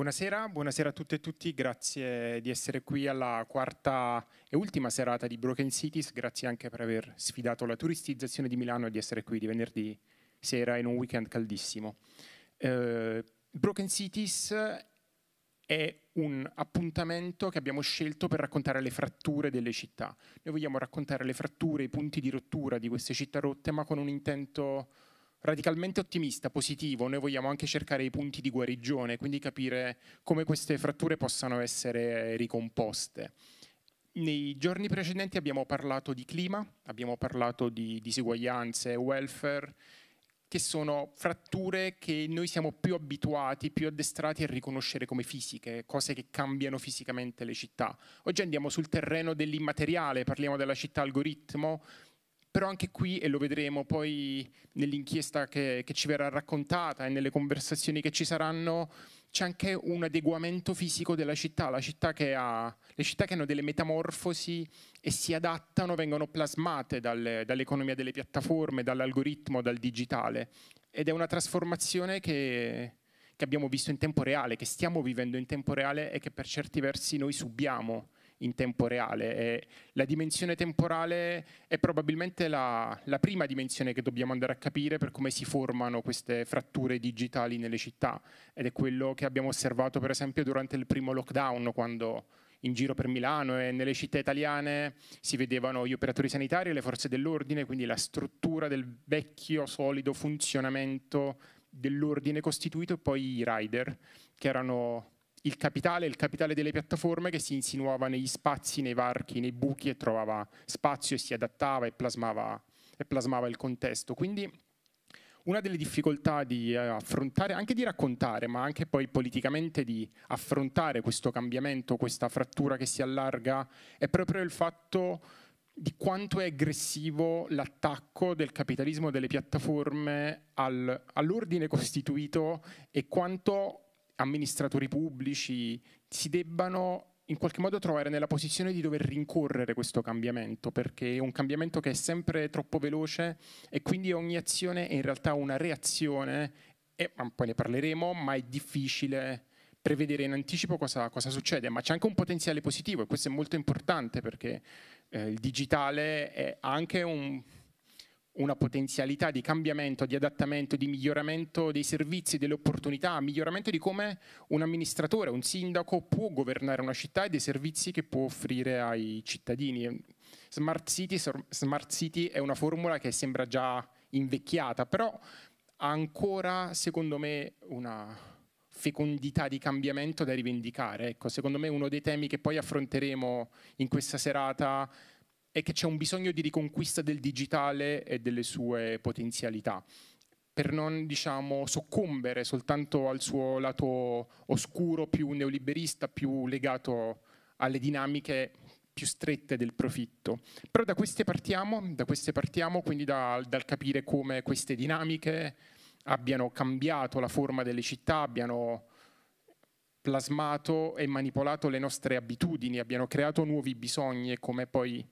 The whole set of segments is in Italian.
Buonasera, buonasera a tutte e tutti, grazie di essere qui alla quarta e ultima serata di Broken Cities, grazie anche per aver sfidato la turistizzazione di Milano e di essere qui di venerdì sera in un weekend caldissimo. Eh, Broken Cities è un appuntamento che abbiamo scelto per raccontare le fratture delle città. Noi vogliamo raccontare le fratture, i punti di rottura di queste città rotte, ma con un intento radicalmente ottimista, positivo, noi vogliamo anche cercare i punti di guarigione, quindi capire come queste fratture possano essere ricomposte. Nei giorni precedenti abbiamo parlato di clima, abbiamo parlato di diseguaglianze, welfare, che sono fratture che noi siamo più abituati, più addestrati a riconoscere come fisiche, cose che cambiano fisicamente le città. Oggi andiamo sul terreno dell'immateriale, parliamo della città algoritmo, però anche qui, e lo vedremo poi nell'inchiesta che, che, ci verrà raccontata e nelle conversazioni che ci saranno, c'è anche un adeguamento fisico della città, città ha, le città che hanno delle metamorfosi e si adattano, vengono plasmate dal, dall'economia delle piattaforme, dall'algoritmo, dal digitale. Ed è una trasformazione che, che abbiamo visto in tempo reale, che stiamo vivendo in tempo reale e che per certi versi noi subiamo in tempo reale e la dimensione temporale è probabilmente la, la prima dimensione che dobbiamo andare a capire per come si formano queste fratture digitali nelle città ed è quello che abbiamo osservato per esempio durante il primo lockdown quando in giro per Milano e nelle città italiane si vedevano gli operatori sanitari e le forze dell'ordine, quindi la struttura del vecchio solido funzionamento dell'ordine costituito e poi i rider, che erano il capitale, il capitale delle piattaforme che si insinuava negli spazi, nei varchi, nei buchi e trovava spazio e si adattava e plasmava, e plasmava il contesto. Quindi una delle difficoltà di eh, affrontare, anche di raccontare, ma anche poi politicamente di affrontare questo cambiamento, questa frattura che si allarga, è proprio il fatto di quanto è aggressivo l'attacco del capitalismo delle piattaforme al, all'ordine costituito e quanto amministratori pubblici si debbano in qualche modo trovare nella posizione di dover rincorrere questo cambiamento, perché è un cambiamento che è sempre troppo veloce e quindi ogni azione è in realtà una reazione, e poi ne parleremo, ma è difficile prevedere in anticipo cosa, cosa succede, ma c'è anche un potenziale positivo e questo è molto importante perché eh, il digitale è anche un una potenzialità di cambiamento, di adattamento, di miglioramento dei servizi, delle opportunità, miglioramento di come un amministratore, un sindaco può governare una città e dei servizi che può offrire ai cittadini. Smart City, smart city è una formula che sembra già invecchiata, però ha ancora, secondo me, una fecondità di cambiamento da rivendicare. Ecco, secondo me uno dei temi che poi affronteremo in questa serata è che c'è un bisogno di riconquista del digitale e delle sue potenzialità per non diciamo, soccombere soltanto al suo lato oscuro, più neoliberista, più legato alle dinamiche più strette del profitto. Però da queste partiamo, da queste partiamo quindi da, dal capire come queste dinamiche abbiano cambiato la forma delle città, abbiano plasmato e manipolato le nostre abitudini, abbiano creato nuovi bisogni e come poi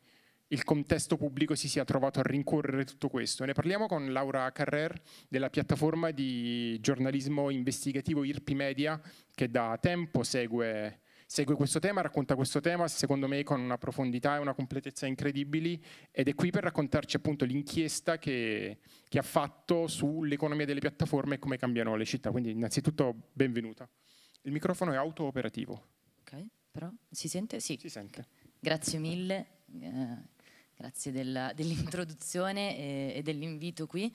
il contesto pubblico si sia trovato a rincorrere tutto questo. Ne parliamo con Laura Carrer della piattaforma di giornalismo investigativo IRPI Media che da tempo segue, segue questo tema, racconta questo tema secondo me con una profondità e una completezza incredibili ed è qui per raccontarci appunto l'inchiesta che, che ha fatto sull'economia delle piattaforme e come cambiano le città. Quindi innanzitutto benvenuta. Il microfono è auto-operativo. Ok, però si sente? Sì. Si sente. Grazie mille. Eh, grazie del, dell'introduzione e, eh, e dell'invito qui.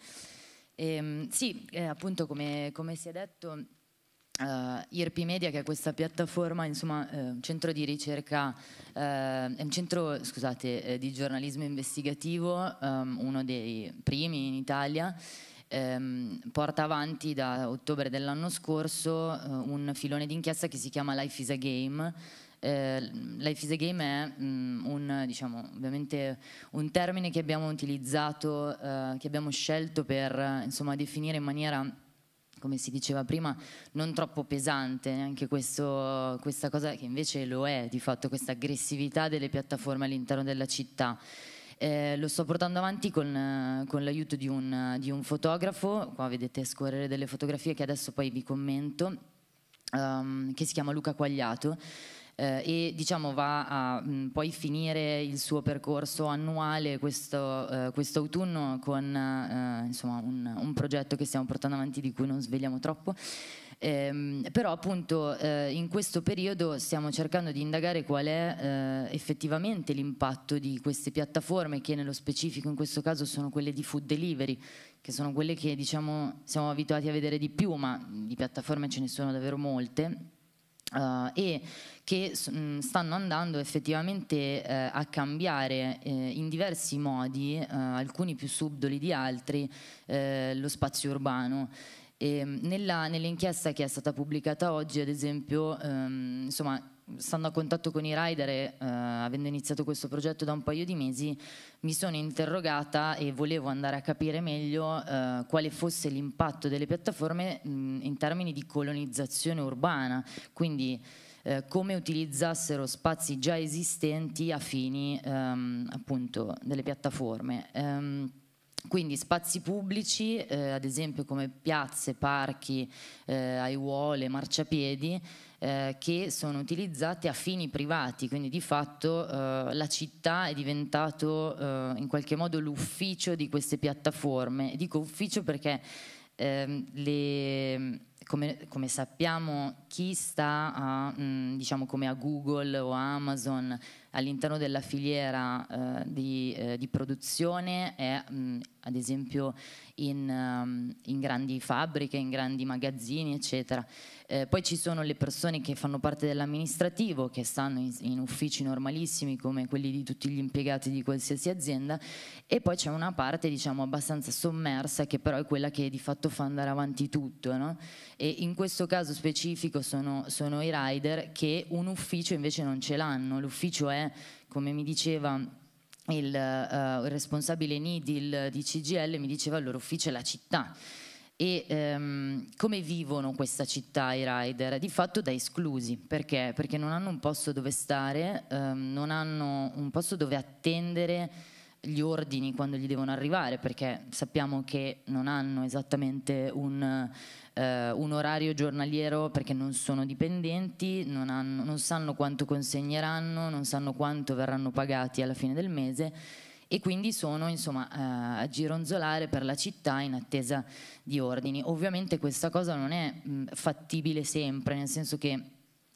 E, ehm, sì, eh, appunto come, come, si è detto, eh, IRP Media che è questa piattaforma, insomma eh, un centro di ricerca, eh, è un centro scusate, eh, di giornalismo investigativo, ehm, uno dei primi in Italia, ehm, porta avanti da ottobre dell'anno scorso un filone d'inchiesta che si chiama Life is a Game eh, Life is a Game è mh, mm, un, diciamo, un, termine che abbiamo utilizzato, eh, che abbiamo scelto per insomma, definire in maniera come si diceva prima, non troppo pesante, neanche questo, questa cosa che invece lo è di fatto, questa aggressività delle piattaforme all'interno della città. Eh, lo sto portando avanti con, con l'aiuto di un, di un fotografo, qua vedete scorrere delle fotografie che adesso poi vi commento, Um, che si chiama Luca Quagliato, eh, e diciamo va a mh, mm, poi finire il suo percorso annuale questo, eh, quest'autunno con eh, insomma, un, un progetto che stiamo portando avanti di cui non svegliamo troppo. Eh, però appunto eh, in questo periodo stiamo cercando di indagare qual è eh, effettivamente l'impatto di queste piattaforme che nello specifico in questo caso sono quelle di food delivery, che sono quelle che diciamo siamo abituati a vedere di più, ma di piattaforme ce ne sono davvero molte Uh, e che mh, mm, stanno andando effettivamente eh, a cambiare eh, in diversi modi, eh, alcuni più subdoli di altri, eh, lo spazio urbano. E, mm, nella, nell'inchiesta che è stata pubblicata oggi, ad esempio, ehm, insomma, stando a contatto con i rider e eh, avendo iniziato questo progetto da un paio di mesi, mi sono interrogata e volevo andare a capire meglio eh, quale fosse l'impatto delle piattaforme mh, in termini di colonizzazione urbana, quindi eh, come utilizzassero spazi già esistenti a fini ehm, appunto delle piattaforme. Ehm, quindi spazi pubblici, eh, ad esempio come piazze, parchi, eh, aiuole, marciapiedi, eh, che sono utilizzate a fini privati, quindi di fatto eh, la città è diventato eh, in qualche modo l'ufficio di queste piattaforme. Dico ufficio perché ehm, le, come, come, sappiamo chi sta a, mh, mm, diciamo come a Google o a Amazon all'interno della filiera eh, di, eh, di, produzione è mh, mm, ad esempio in, um, in, grandi fabbriche, in grandi magazzini eccetera. Eh, poi ci sono le persone che fanno parte dell'amministrativo, che stanno in, in, uffici normalissimi come quelli di tutti gli impiegati di qualsiasi azienda e poi c'è una parte diciamo abbastanza sommersa che però è quella che di fatto fa andare avanti tutto. No? E in questo caso specifico sono, sono i rider che un ufficio invece non ce l'hanno, l'ufficio è come mi diceva... Il, uh, il, responsabile NIDIL di CGL mi diceva il loro ufficio è la città e ehm, come vivono questa città i rider? Di fatto da esclusi, perché? Perché non hanno un posto dove stare, ehm, non hanno un posto dove attendere gli ordini quando gli devono arrivare, perché sappiamo che non hanno esattamente un, eh, un orario giornaliero perché non sono dipendenti, non, hanno, non sanno quanto consegneranno, non sanno quanto verranno pagati alla fine del mese e quindi sono insomma, eh, a gironzolare per la città in attesa di ordini. Ovviamente questa cosa non è mm, fattibile sempre, nel senso che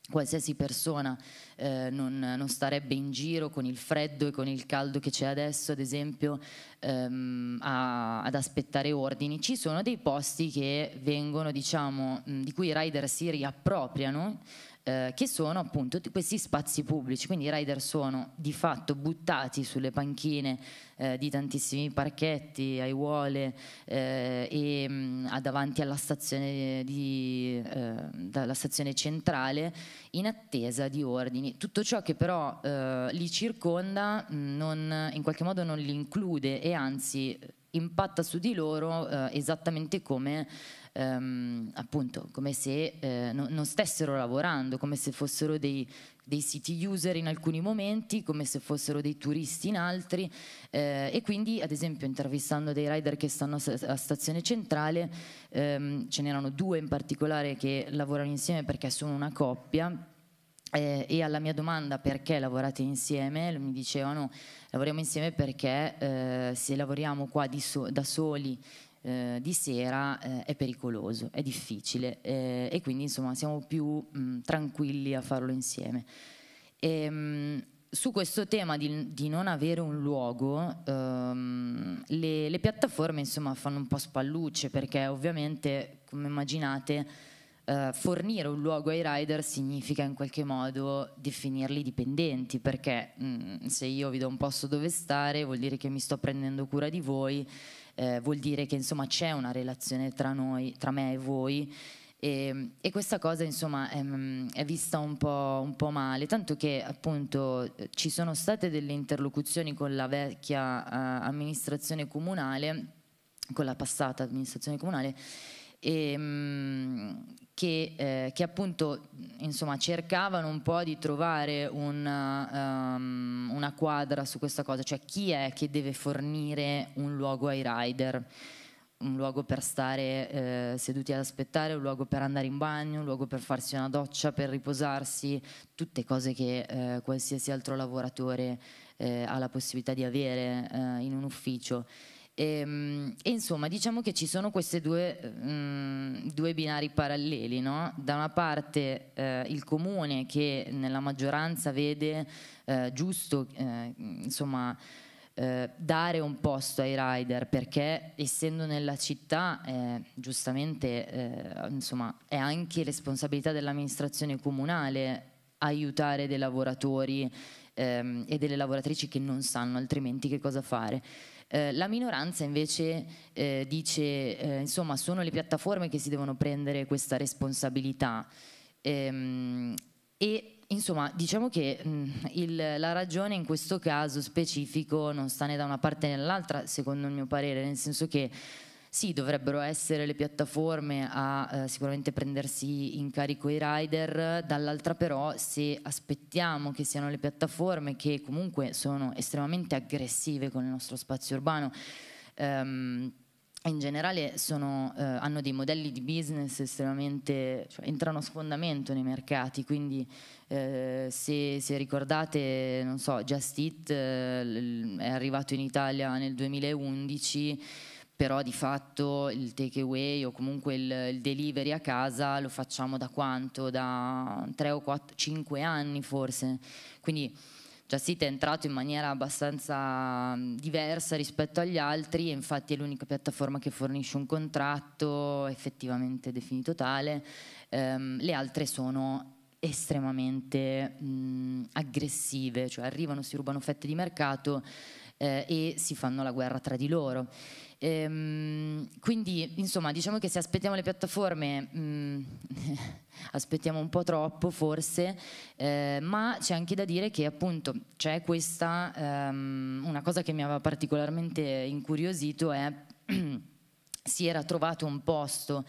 qualsiasi persona eh, non, non, starebbe in giro con il freddo e con il caldo che c'è adesso, ad esempio, ehm, a, ad aspettare ordini. Ci sono dei posti che vengono, diciamo, mm, di cui i rider si riappropriano eh, che sono appunto questi spazi pubblici, quindi i rider sono di fatto buttati sulle panchine eh, di tantissimi parchetti, aiuole eh, e mh, mm, davanti alla stazione, di, eh, stazione, centrale in attesa di ordini. Tutto ciò che però eh, li circonda mm, non, in qualche modo non li include e anzi impatta su di loro eh, esattamente come, ehm, appunto, come se eh, no, non stessero lavorando, come se fossero dei, dei, city user in alcuni momenti, come se fossero dei turisti in altri eh, e quindi ad esempio intervistando dei rider che stanno a stazione centrale, ehm, ce n'erano due in particolare che lavorano insieme perché sono una coppia eh, e alla mia domanda perché lavorate insieme, mi dicevano lavoriamo insieme perché eh, se lavoriamo qua so da soli eh, di sera eh, è pericoloso, è difficile eh, e quindi insomma siamo più mh, mm, tranquilli a farlo insieme. E, ehm, mh, su questo tema di, di, non avere un luogo, ehm, le, le piattaforme insomma fanno un po' spallucce perché ovviamente come immaginate eh, fornire un luogo ai rider significa in qualche modo definirli dipendenti, perché mh, mm, se io vi do un posto dove stare vuol dire che mi sto prendendo cura di voi, eh, vuol dire che insomma c'è una relazione tra noi, tra me e voi. E, e, questa cosa insomma è, mm, è vista un po', un po', male, tanto che appunto ci sono state delle interlocuzioni con la vecchia eh, amministrazione comunale, con la passata amministrazione comunale, e, mh, mm, che, eh, che, appunto insomma, cercavano un po' di trovare una, um, ehm, una, quadra su questa cosa, cioè chi è che deve fornire un luogo ai rider, un luogo per stare eh, seduti ad aspettare, un luogo per andare in bagno, un luogo per farsi una doccia, per riposarsi, tutte cose che eh, qualsiasi altro lavoratore eh, ha la possibilità di avere eh, in un ufficio. E, ehm, e, insomma, diciamo che ci sono questi due, mm, due, binari paralleli, no? Da una parte eh, il comune che nella maggioranza vede eh, giusto, eh, insomma, eh, dare un posto ai rider perché essendo nella città eh, giustamente eh, insomma, è anche responsabilità dell'amministrazione comunale aiutare dei lavoratori ehm, e delle lavoratrici che non sanno altrimenti che cosa fare eh, la minoranza invece eh, dice, eh, insomma, sono le piattaforme che si devono prendere questa responsabilità. Ehm, e insomma, diciamo che mh, mm, il, la ragione in questo caso specifico non sta né da una parte né dall'altra, secondo il mio parere, nel senso che sì, dovrebbero essere le piattaforme a eh, sicuramente prendersi in carico i rider, dall'altra però se aspettiamo che siano le piattaforme che comunque sono estremamente aggressive con il nostro spazio urbano, ehm, in generale sono, eh, hanno dei modelli di business estremamente, cioè, entrano a sfondamento nei mercati, quindi eh, se, se, ricordate, non so, Just Eat eh, è arrivato in Italia nel 2011 però di fatto il takeaway o comunque il, il, delivery a casa lo facciamo da quanto? Da 3 o 4, 5 anni forse. Quindi Giassita è entrato in maniera abbastanza mm, diversa rispetto agli altri e infatti è l'unica piattaforma che fornisce un contratto effettivamente definito tale, ehm, le altre sono estremamente mh, mm, aggressive, cioè arrivano, si rubano fette di mercato eh, e si fanno la guerra tra di loro. Ehm, quindi insomma diciamo che se aspettiamo le piattaforme mh, mm, aspettiamo un po' troppo forse, eh, ma c'è anche da dire che appunto c'è questa, ehm, una cosa che mi aveva particolarmente incuriosito è si era trovato un posto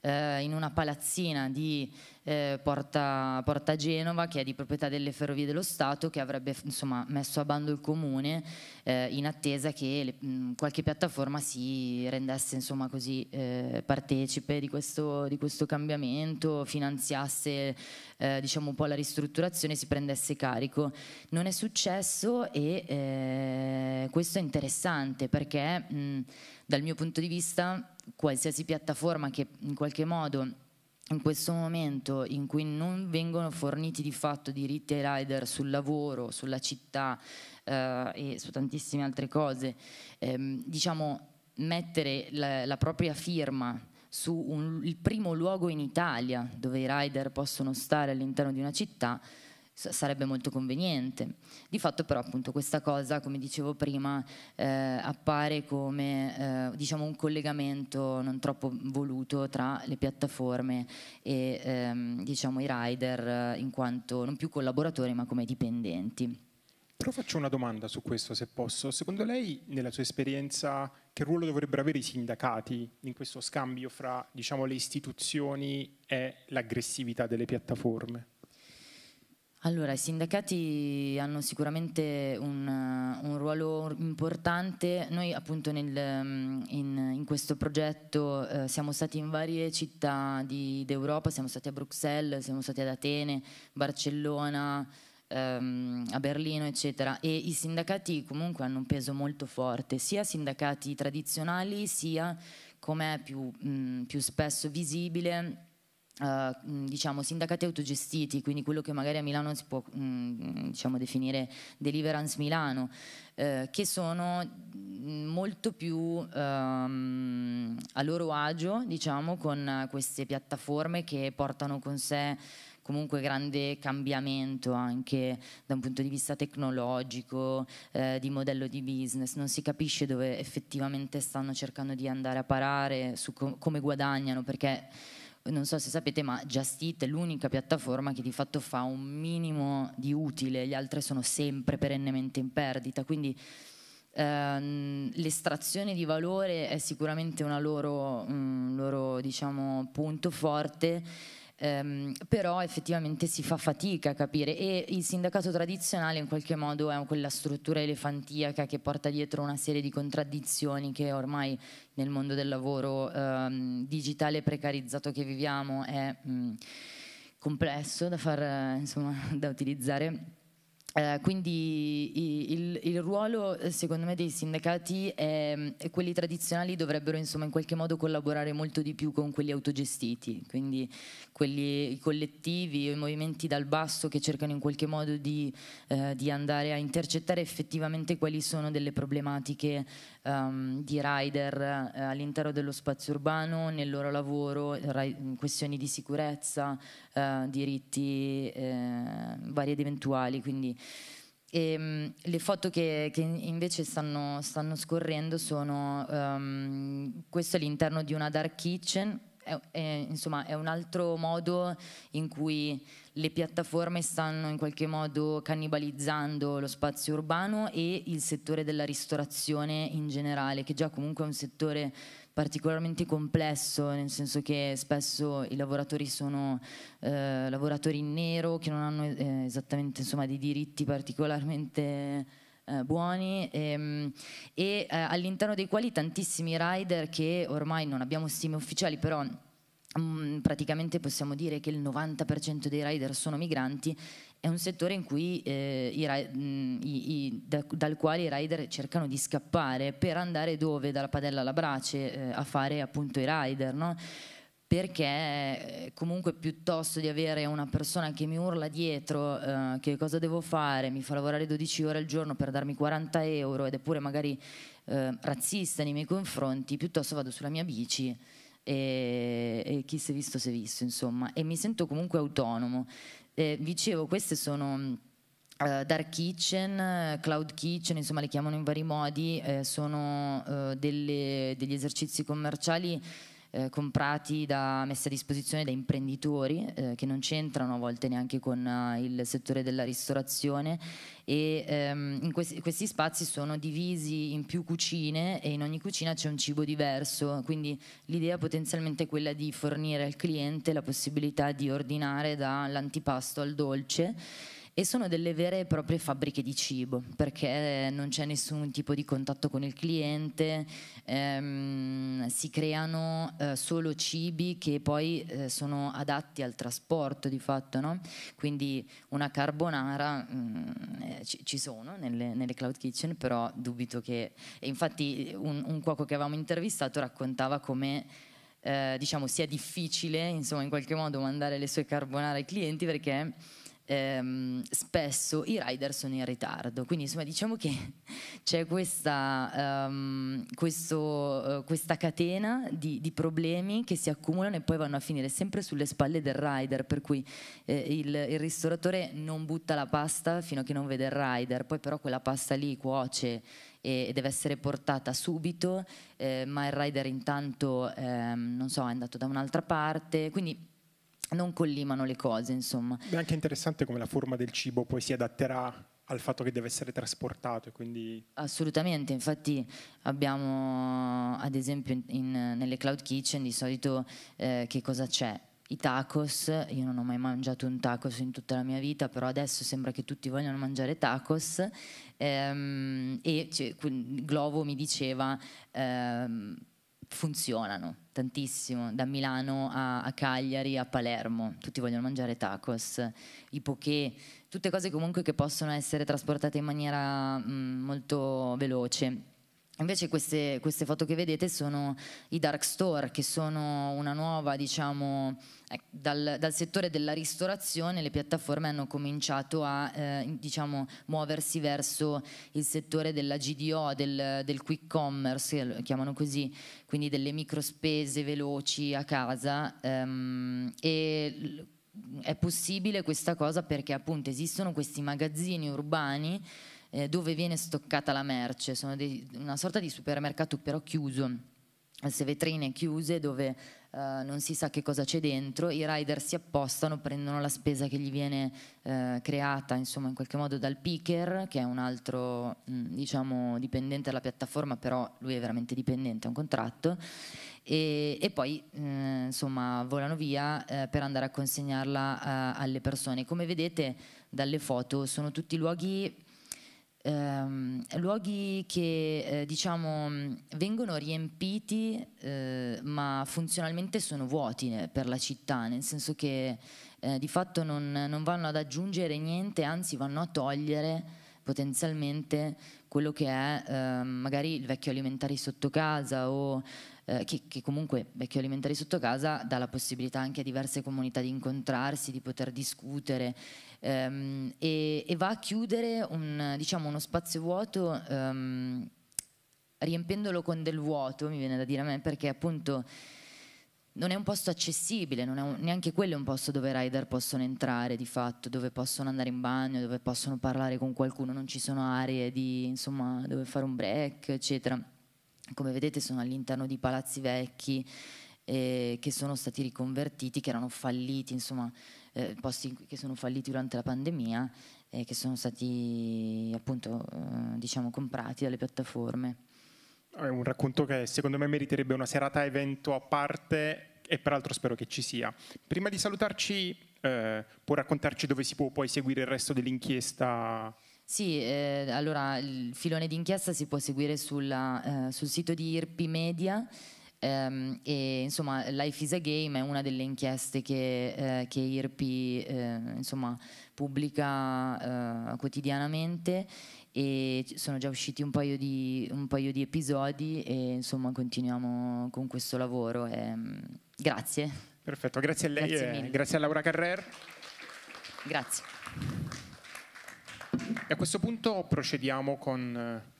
eh, in una palazzina di eh, Porta, Porta, Genova che è di proprietà delle ferrovie dello Stato che avrebbe insomma, messo a bando il comune eh, in attesa che le, mh, mm, qualche piattaforma si rendesse insomma, così, eh, partecipe di questo, di questo, cambiamento, finanziasse eh, diciamo un po' la ristrutturazione, si prendesse carico. Non è successo e eh, questo è interessante perché mh, mm, dal mio punto di vista qualsiasi piattaforma che in qualche modo in questo momento in cui non vengono forniti di fatto diritti ai rider sul lavoro, sulla città eh, e su tantissime altre cose, ehm, diciamo mettere la, la, propria firma su un, il primo luogo in Italia dove i rider possono stare all'interno di una città sarebbe molto conveniente. Di fatto però appunto questa cosa, come dicevo prima, eh, appare come eh, diciamo un collegamento non troppo voluto tra le piattaforme e ehm, diciamo, i rider eh, in quanto non più collaboratori ma come dipendenti. Però faccio una domanda su questo se posso. Secondo lei, nella sua esperienza, che ruolo dovrebbero avere i sindacati in questo scambio fra diciamo, le istituzioni e l'aggressività delle piattaforme? Allora, i sindacati hanno sicuramente un, eh, un ruolo importante. Noi appunto nel, mm, in, in, questo progetto eh, siamo stati in varie città di, d'Europa, siamo stati a Bruxelles, siamo stati ad Atene, Barcellona, ehm, a Berlino, eccetera. E i sindacati comunque hanno un peso molto forte, sia sindacati tradizionali, sia, come è più, mm, più spesso visibile, Uh, diciamo, sindacati autogestiti, quindi quello che magari a Milano si può mh, diciamo, definire Deliverance Milano, eh, che sono molto più um, a loro agio diciamo, con queste piattaforme che portano con sé comunque grande cambiamento anche da un punto di vista tecnologico, eh, di modello di business, non si capisce dove effettivamente stanno cercando di andare a parare, su com come guadagnano, perché non so se sapete, ma Just Eat è l'unica piattaforma che di fatto fa un minimo di utile, gli altri sono sempre perennemente in perdita, quindi ehm, l'estrazione di valore è sicuramente un loro, mm, loro diciamo, punto forte Um, però effettivamente si fa fatica a capire e il sindacato tradizionale in qualche modo è quella struttura elefantiaca che porta dietro una serie di contraddizioni che ormai nel mondo del lavoro um, digitale precarizzato che viviamo è um, complesso da, far, insomma, da utilizzare eh, quindi il, il, ruolo eh, secondo me dei sindacati mm, e quelli tradizionali dovrebbero insomma in qualche modo collaborare molto di più con quelli autogestiti, quindi quelli, i collettivi i movimenti dal basso che cercano in qualche modo di, eh, di andare a intercettare effettivamente quali sono delle problematiche um, di rider eh, all'interno dello spazio urbano, nel loro lavoro, rai- questioni di sicurezza, eh, diritti eh, vari ed eventuali. Quindi, e ehm, le foto che, che invece stanno, stanno, scorrendo sono, um, questo è l'interno di una dark kitchen, è, è, insomma è un altro modo in cui le piattaforme stanno in qualche modo cannibalizzando lo spazio urbano e il settore della ristorazione in generale, che già comunque è un settore particolarmente complesso, nel senso che spesso i lavoratori sono eh, lavoratori in nero, che non hanno eh, esattamente insomma, dei diritti particolarmente eh, buoni ehm, e eh, all'interno dei quali tantissimi rider che ormai non abbiamo stime ufficiali però Mm, praticamente possiamo dire che il 90% dei rider sono migranti, è un settore cui, eh, i, mm, i, i, da, dal quale i rider cercano di scappare per andare dove? Dalla padella alla brace eh, a fare appunto i rider. No? perché eh, comunque piuttosto di avere una persona che mi urla dietro eh, che cosa devo fare, mi fa lavorare 12 ore al giorno per darmi 40 euro ed è pure magari eh, razzista nei miei confronti, piuttosto vado sulla mia bici e, e chi si è visto si è visto, insomma, e mi sento comunque autonomo. Eh, dicevo, queste sono... Uh, dark Kitchen, Cloud Kitchen, insomma le chiamano in vari modi, eh, sono uh, delle, degli esercizi commerciali eh, comprati da, messi a disposizione da imprenditori eh, che non c'entrano a volte neanche con eh, il settore della ristorazione e ehm, questi, questi spazi sono divisi in più cucine e in ogni cucina c'è un cibo diverso, quindi l'idea potenzialmente è quella di fornire al cliente la possibilità di ordinare dall'antipasto al dolce e sono delle vere e proprie fabbriche di cibo perché non c'è nessun tipo di contatto con il cliente, ehm, si creano eh, solo cibi che poi eh, sono adatti al trasporto di fatto, no? quindi una carbonara mh, mm, eh, ci, ci, sono nelle, nelle, cloud kitchen però dubito che, e infatti un, un cuoco che avevamo intervistato raccontava come eh, diciamo sia difficile insomma in qualche modo mandare le sue carbonara ai clienti perché ehm, spesso i rider sono in ritardo, quindi insomma diciamo che c'è questa, um, questo, uh, questa catena di, di, problemi che si accumulano e poi vanno a finire sempre sulle spalle del rider, per cui eh, il, il, ristoratore non butta la pasta fino a che non vede il rider, poi però quella pasta lì cuoce e, deve essere portata subito, eh, ma il rider intanto ehm, non so, è andato da un'altra parte, quindi non collimano le cose, insomma. È anche interessante come la forma del cibo poi si adatterà al fatto che deve essere trasportato. Quindi... Assolutamente, infatti abbiamo ad esempio in, in, nelle cloud kitchen di solito eh, che cosa c'è? I tacos, io non ho mai mangiato un tacos in tutta la mia vita, però adesso sembra che tutti vogliano mangiare tacos. Ehm, e cioè, Glovo mi diceva ehm, funzionano tantissimo, da Milano a, a, Cagliari a Palermo, tutti vogliono mangiare tacos, i poché, tutte cose comunque che possono essere trasportate in maniera mh, mm, molto veloce Invece queste, queste, foto che vedete sono i dark store, che sono una nuova, diciamo, eh, dal, dal settore della ristorazione le piattaforme hanno cominciato a eh, diciamo, muoversi verso il settore della GDO, del, del quick commerce, lo chiamano così, quindi delle microspese veloci a casa. Ehm, è possibile questa cosa perché appunto esistono questi magazzini urbani eh, dove viene stoccata la merce, sono dei, una sorta di supermercato però chiuso, queste vetrine chiuse dove Uh, non si sa che cosa c'è dentro, i rider si appostano, prendono la spesa che gli viene uh, creata insomma in qualche modo dal picker, che è un altro mh, mm, diciamo dipendente della piattaforma, però lui è veramente dipendente, ha un contratto, e, e poi uh, insomma volano via eh, per andare a consegnarla alle persone. Come vedete dalle foto sono tutti luoghi ehm, luoghi che eh, diciamo, vengono riempiti eh, ma funzionalmente sono vuoti eh, per la città, nel senso che eh, di fatto non, non, vanno ad aggiungere niente, anzi vanno a togliere potenzialmente quello che è ehm, magari il vecchio alimentare sotto casa o eh, che, che, comunque Vecchio Alimentari sotto casa dà la possibilità anche a diverse comunità di incontrarsi, di poter discutere ehm, e, e, va a chiudere un, diciamo, uno spazio vuoto. Ehm, riempendolo con del vuoto, mi viene da dire a me, perché appunto non è un posto accessibile, un, neanche quello è un posto dove i rider possono entrare di fatto, dove possono andare in bagno, dove possono parlare con qualcuno, non ci sono aree di, insomma, dove fare un break, eccetera come vedete sono all'interno di palazzi vecchi eh, che sono stati riconvertiti, che erano falliti, insomma, eh, posti che sono falliti durante la pandemia e eh, che sono stati appunto eh, diciamo comprati dalle piattaforme. È un racconto che secondo me meriterebbe una serata evento a parte e peraltro spero che ci sia. Prima di salutarci, eh, può raccontarci dove si può poi seguire il resto dell'inchiesta sì, eh, allora il filone d'inchiesta si può seguire sulla, eh, sul sito di IRPI Media. Ehm, e insomma Life is a Game è una delle inchieste che, eh, che IRPI eh, insomma, pubblica eh, quotidianamente e sono già usciti un paio di, un paio di episodi e insomma continuiamo con questo lavoro. E, ehm, grazie. Perfetto, grazie a lei grazie e grazie a Laura Carrer. Grazie. E a questo punto procediamo con eh,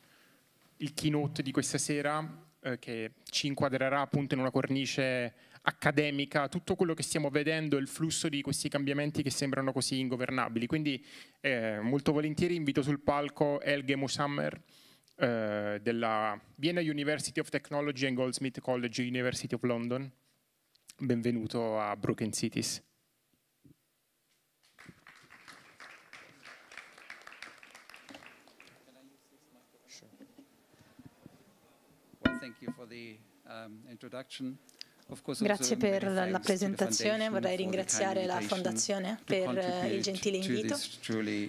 il keynote di questa sera eh, che ci inquadrerà appunto in una cornice accademica tutto quello che stiamo vedendo e il flusso di questi cambiamenti che sembrano così ingovernabili. Quindi eh, molto volentieri invito sul palco Elge Musammer eh, della Vienna University of Technology and Goldsmith College University of London. Benvenuto a Broken Cities. Um, Grazie per la presentazione, vorrei ringraziare la Fondazione per il gentile invito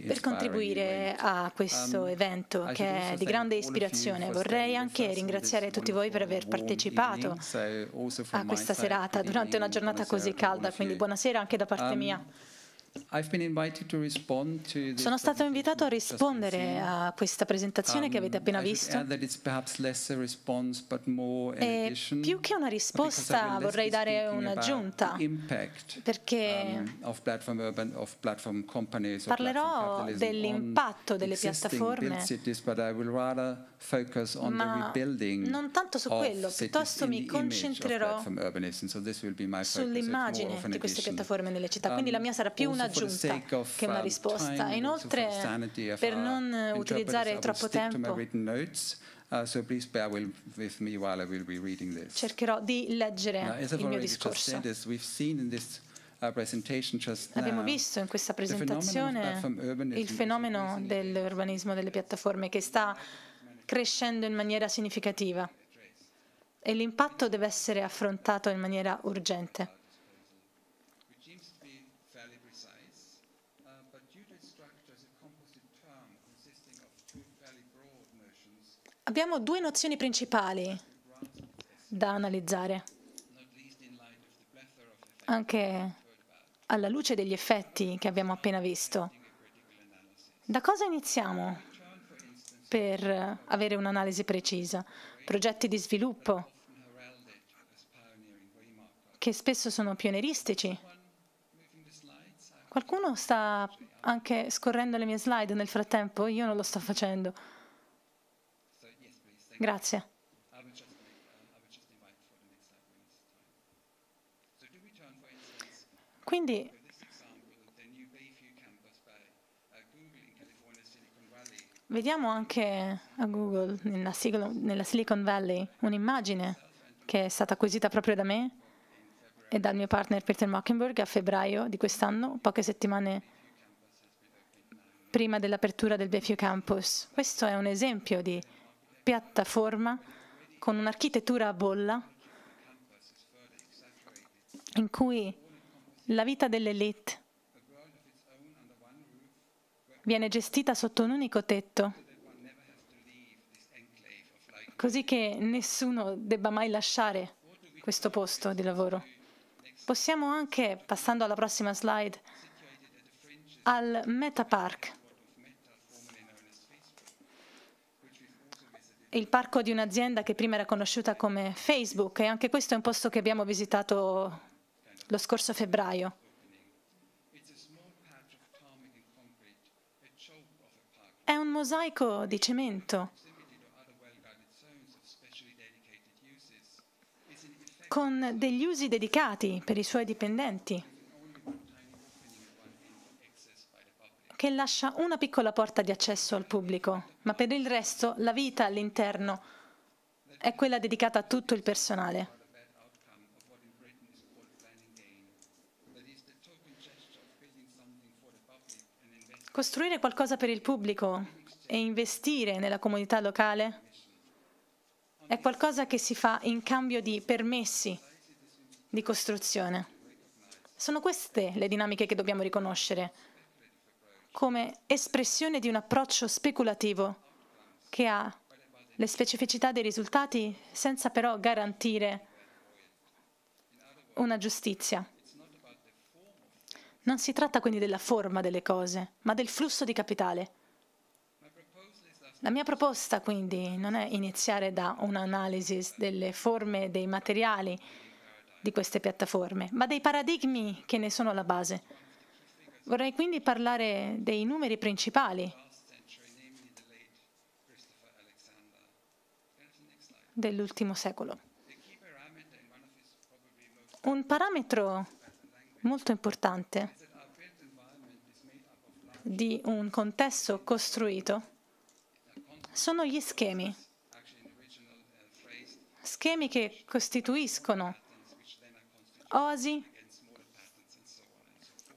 per contribuire a questo um, evento che è di grande ispirazione. Vorrei anche ringraziare tutti voi per aver partecipato a questa serata durante una giornata così calda, quindi buonasera anche da parte um, mia. Sono stato invitato a rispondere a questa presentazione che avete appena um, visto. E più che una risposta vorrei dare un'aggiunta, perché um, parlerò dell'impatto delle piattaforme, ma non tanto su quello, piuttosto mi concentrerò sull'immagine di queste piattaforme nelle città, quindi la um, mia sarà più una un'aggiunta che una uh, risposta. Inoltre, per uh, non utilizzare troppo tempo, uh, Cercherò di leggere uh, il mio discorso. Abbiamo visto in questa presentazione il fenomeno dell'urbanismo delle piattaforme che sta crescendo in maniera significativa e l'impatto deve essere affrontato in maniera urgente. Abbiamo due nozioni principali da analizzare, anche alla luce degli effetti che abbiamo appena visto. Da cosa iniziamo per avere un'analisi precisa? Progetti di sviluppo che spesso sono pionieristici. Qualcuno sta anche scorrendo le mie slide nel frattempo? Io non lo sto facendo. Grazie. Quindi vediamo anche a Google, nella, Silicon Valley, un'immagine che è stata acquisita proprio da me e dal mio partner Peter Mockenberg a febbraio di quest'anno, poche settimane prima dell'apertura del Bayview Campus. Questo è un esempio di piattaforma con un'architettura a bolla in cui la vita dell'elite viene gestita sotto un unico tetto, così che nessuno debba mai lasciare questo posto di lavoro. Possiamo anche, passando alla prossima slide, al Metapark. Park. il parco di un'azienda che prima era conosciuta come Facebook e anche questo è un posto che abbiamo visitato lo scorso febbraio. È un mosaico di cemento con degli usi dedicati per i suoi dipendenti. che lascia una piccola porta di accesso al pubblico, ma per il resto la vita all'interno è quella dedicata a tutto il personale. Costruire qualcosa per il pubblico e investire nella comunità locale è qualcosa che si fa in cambio di permessi di costruzione. Sono queste le dinamiche che dobbiamo riconoscere come espressione di un approccio speculativo che ha le specificità dei risultati senza però garantire una giustizia. Non si tratta quindi della forma delle cose, ma del flusso di capitale. La mia proposta quindi non è iniziare da un'analisi delle forme, dei materiali di queste piattaforme, ma dei paradigmi che ne sono alla base. Vorrei quindi parlare dei numeri principali dell'ultimo secolo. Un parametro molto importante di un contesto costruito sono gli schemi, schemi che costituiscono oasi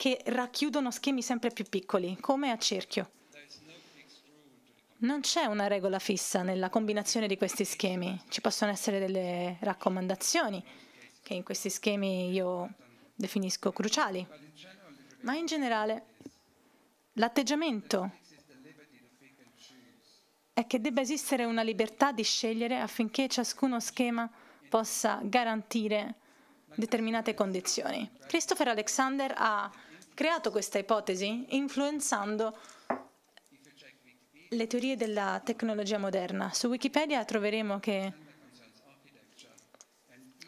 che racchiudono schemi sempre più piccoli, come a cerchio. Non c'è una regola fissa nella combinazione di questi schemi, ci possono essere delle raccomandazioni che in questi schemi io definisco cruciali, ma in generale l'atteggiamento è che debba esistere una libertà di scegliere affinché ciascuno schema possa garantire determinate condizioni. Christopher Alexander ha creato questa ipotesi influenzando le teorie della tecnologia moderna. Su Wikipedia troveremo che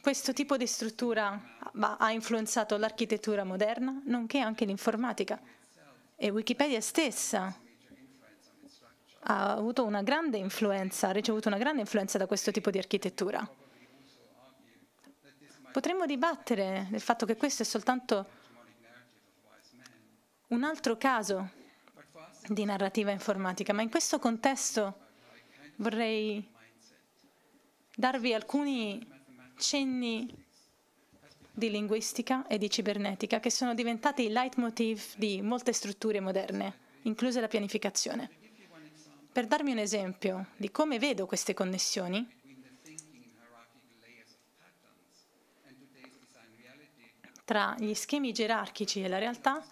questo tipo di struttura ha influenzato l'architettura moderna, nonché anche l'informatica. E Wikipedia stessa ha avuto una grande influenza, ha ricevuto una grande influenza da questo tipo di architettura. Potremmo dibattere del fatto che questo è soltanto un altro caso di narrativa informatica, ma in questo contesto vorrei darvi alcuni cenni di linguistica e di cibernetica che sono diventati il leitmotiv di molte strutture moderne, incluse la pianificazione. Per darmi un esempio di come vedo queste connessioni, tra gli schemi gerarchici e la realtà,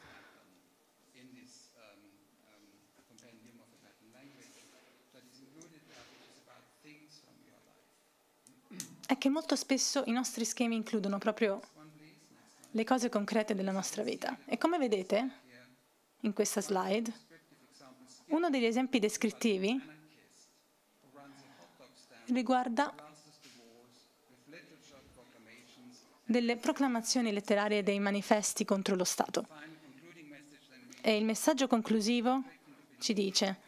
è che molto spesso i nostri schemi includono proprio le cose concrete della nostra vita. E come vedete in questa slide, uno degli esempi descrittivi riguarda delle proclamazioni letterarie dei manifesti contro lo Stato. E il messaggio conclusivo ci dice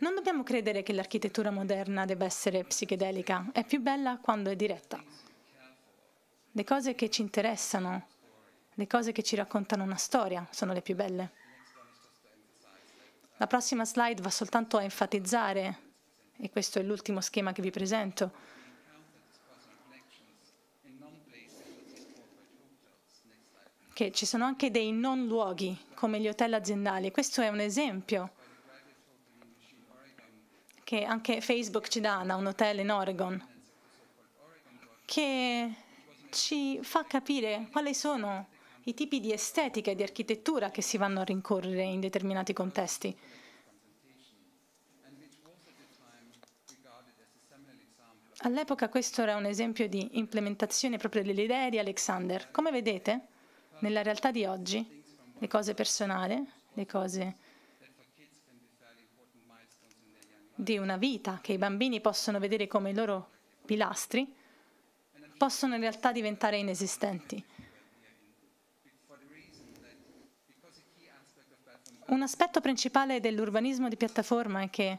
Non dobbiamo credere che l'architettura moderna debba essere psichedelica, è più bella quando è diretta. Le cose che ci interessano, le cose che ci raccontano una storia sono le più belle. La prossima slide va soltanto a enfatizzare, e questo è l'ultimo schema che vi presento, che ci sono anche dei non luoghi come gli hotel aziendali. Questo è un esempio che anche Facebook ci dà da un hotel in Oregon, che ci fa capire quali sono i tipi di estetica e di architettura che si vanno a rincorrere in determinati contesti. All'epoca questo era un esempio di implementazione proprio delle idee di Alexander. Come vedete, nella realtà di oggi, le cose personali, le cose di una vita che i bambini possono vedere come i loro pilastri possono in realtà diventare inesistenti. Un aspetto principale dell'urbanismo di piattaforma è che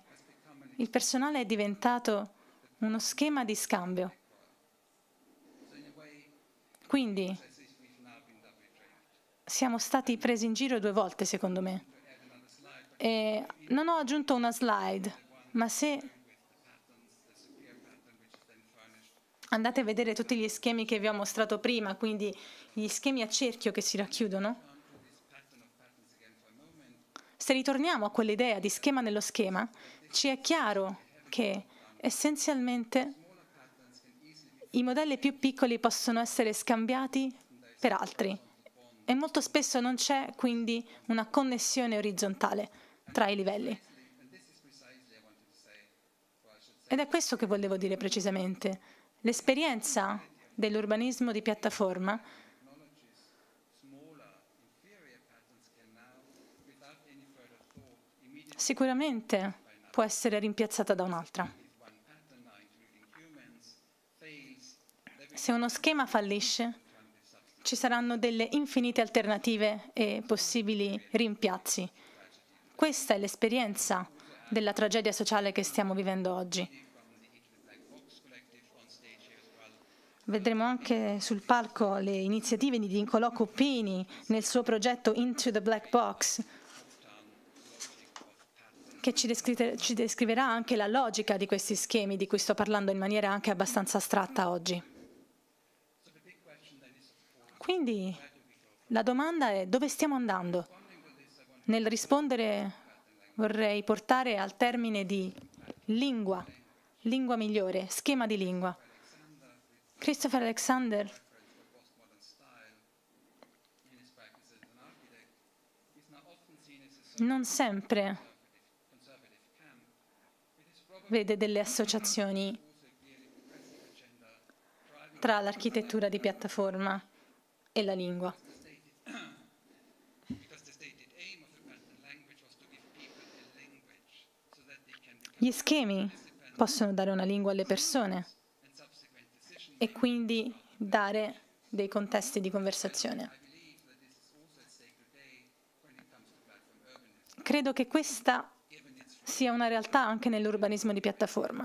il personale è diventato uno schema di scambio. Quindi siamo stati presi in giro due volte, secondo me. E non ho aggiunto una slide, ma se andate a vedere tutti gli schemi che vi ho mostrato prima, quindi gli schemi a cerchio che si racchiudono, se ritorniamo a quell'idea di schema nello schema, ci è chiaro che essenzialmente i modelli più piccoli possono essere scambiati per altri e molto spesso non c'è quindi una connessione orizzontale tra i livelli. Ed è questo che volevo dire precisamente. L'esperienza dell'urbanismo di piattaforma sicuramente può essere rimpiazzata da un'altra. Se uno schema fallisce, ci saranno delle infinite alternative e possibili rimpiazzi. Questa è l'esperienza della tragedia sociale che stiamo vivendo oggi. Vedremo anche sul palco le iniziative di Nicolò Coppini nel suo progetto Into the Black Box, che ci, descri- ci, descriverà anche la logica di questi schemi di cui sto parlando in maniera anche abbastanza astratta oggi. Quindi la domanda è dove stiamo andando? Nel rispondere vorrei portare al termine di lingua, lingua migliore, schema di lingua. Christopher Alexander non sempre vede delle associazioni tra l'architettura di piattaforma e la lingua. Gli schemi possono dare una lingua alle persone e quindi dare dei contesti di conversazione. Credo che questa sia una realtà anche nell'urbanismo di piattaforma,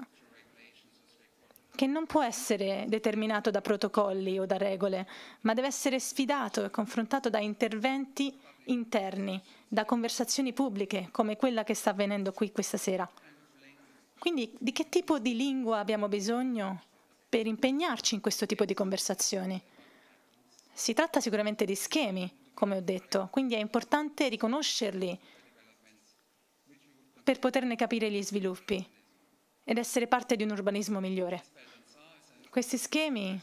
che non può essere determinato da protocolli o da regole, ma deve essere sfidato e confrontato da interventi interni, da conversazioni pubbliche, come quella che sta avvenendo qui questa sera. Quindi di che tipo di lingua abbiamo bisogno per impegnarci in questo tipo di conversazioni? Si tratta sicuramente di schemi, come ho detto, quindi è importante riconoscerli per poterne capire gli sviluppi ed essere parte di un urbanismo migliore. Questi schemi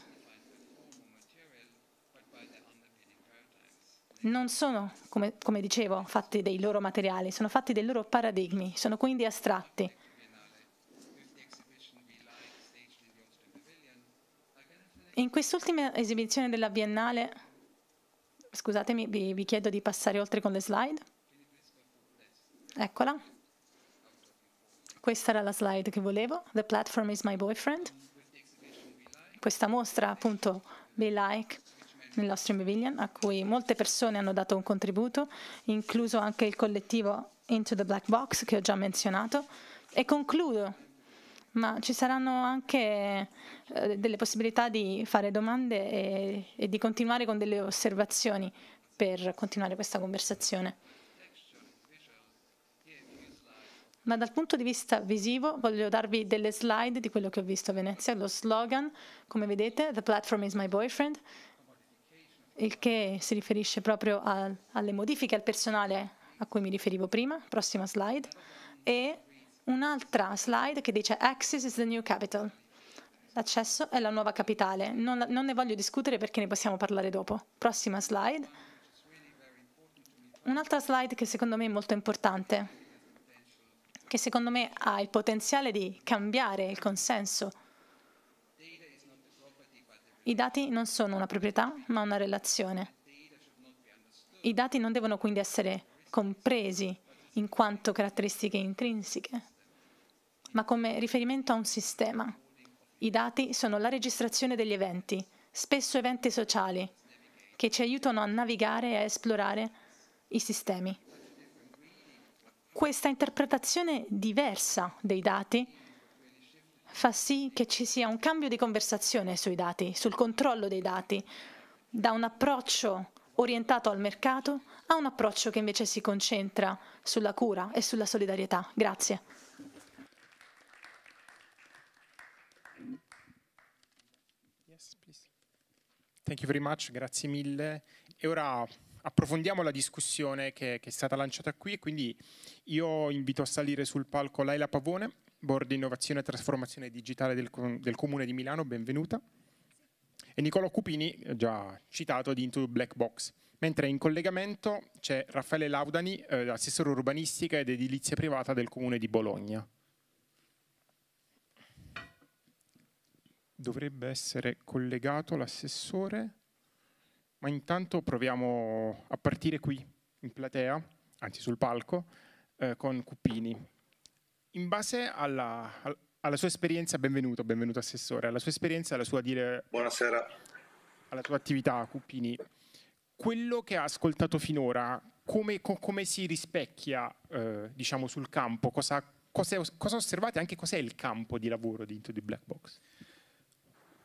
non sono, come, come dicevo, fatti dei loro materiali, sono fatti dei loro paradigmi, sono quindi astratti. in quest'ultima esibizione della Biennale, scusatemi, vi, vi chiedo di passare oltre con le slide. Eccola. Questa era la slide che volevo, The Platform is My Boyfriend. Questa mostra, appunto, Be Like, nell'Austrian Pavilion, a cui molte persone hanno dato un contributo, incluso anche il collettivo Into the Black Box che ho già menzionato. E concludo ma ci saranno anche eh, delle possibilità di fare domande e, e di continuare con delle osservazioni per continuare questa conversazione. Ma dal punto di vista visivo voglio darvi delle slide di quello che ho visto a Venezia, lo slogan, come vedete, The platform is my boyfriend, il che si riferisce proprio a, alle modifiche al personale a cui mi riferivo prima, prossima slide, e un'altra slide che dice Access is the new capital. L'accesso è la nuova capitale. Non, non, ne voglio discutere perché ne possiamo parlare dopo. Prossima slide. Un'altra slide che secondo me è molto importante, che secondo me ha il potenziale di cambiare il consenso. I dati non sono una proprietà, ma una relazione. I dati non devono quindi essere compresi in quanto caratteristiche intrinseche ma come riferimento a un sistema. I dati sono la registrazione degli eventi, spesso eventi sociali, che ci aiutano a navigare e a esplorare i sistemi. Questa interpretazione diversa dei dati fa sì che ci sia un cambio di conversazione sui dati, sul controllo dei dati, da un approccio orientato al mercato a un approccio che invece si concentra sulla cura e sulla solidarietà. Grazie. Thank you very much, grazie mille. E ora approfondiamo la discussione che, che è stata lanciata qui quindi io invito a salire sul palco Laila Pavone, Board di Innovazione e Trasformazione Digitale del, del Comune di Milano, benvenuta. E Nicola Cupini, già citato di Into Black Box. Mentre in collegamento c'è Raffaele Laudani, eh, assessore urbanistica ed edilizia privata del Comune di Bologna. dovrebbe essere collegato l'assessore, ma intanto proviamo a partire qui, in platea, anzi sul palco, eh, con Cuppini. In base alla, alla, sua esperienza, benvenuto, benvenuto assessore, alla sua esperienza, alla sua dire... Buonasera. Alla sua attività, Cuppini. Quello che ha ascoltato finora, come, co, come si rispecchia eh, diciamo, sul campo? Cosa, cosa, cosa osservate? Anche cos'è il campo di lavoro di Into the Black Box?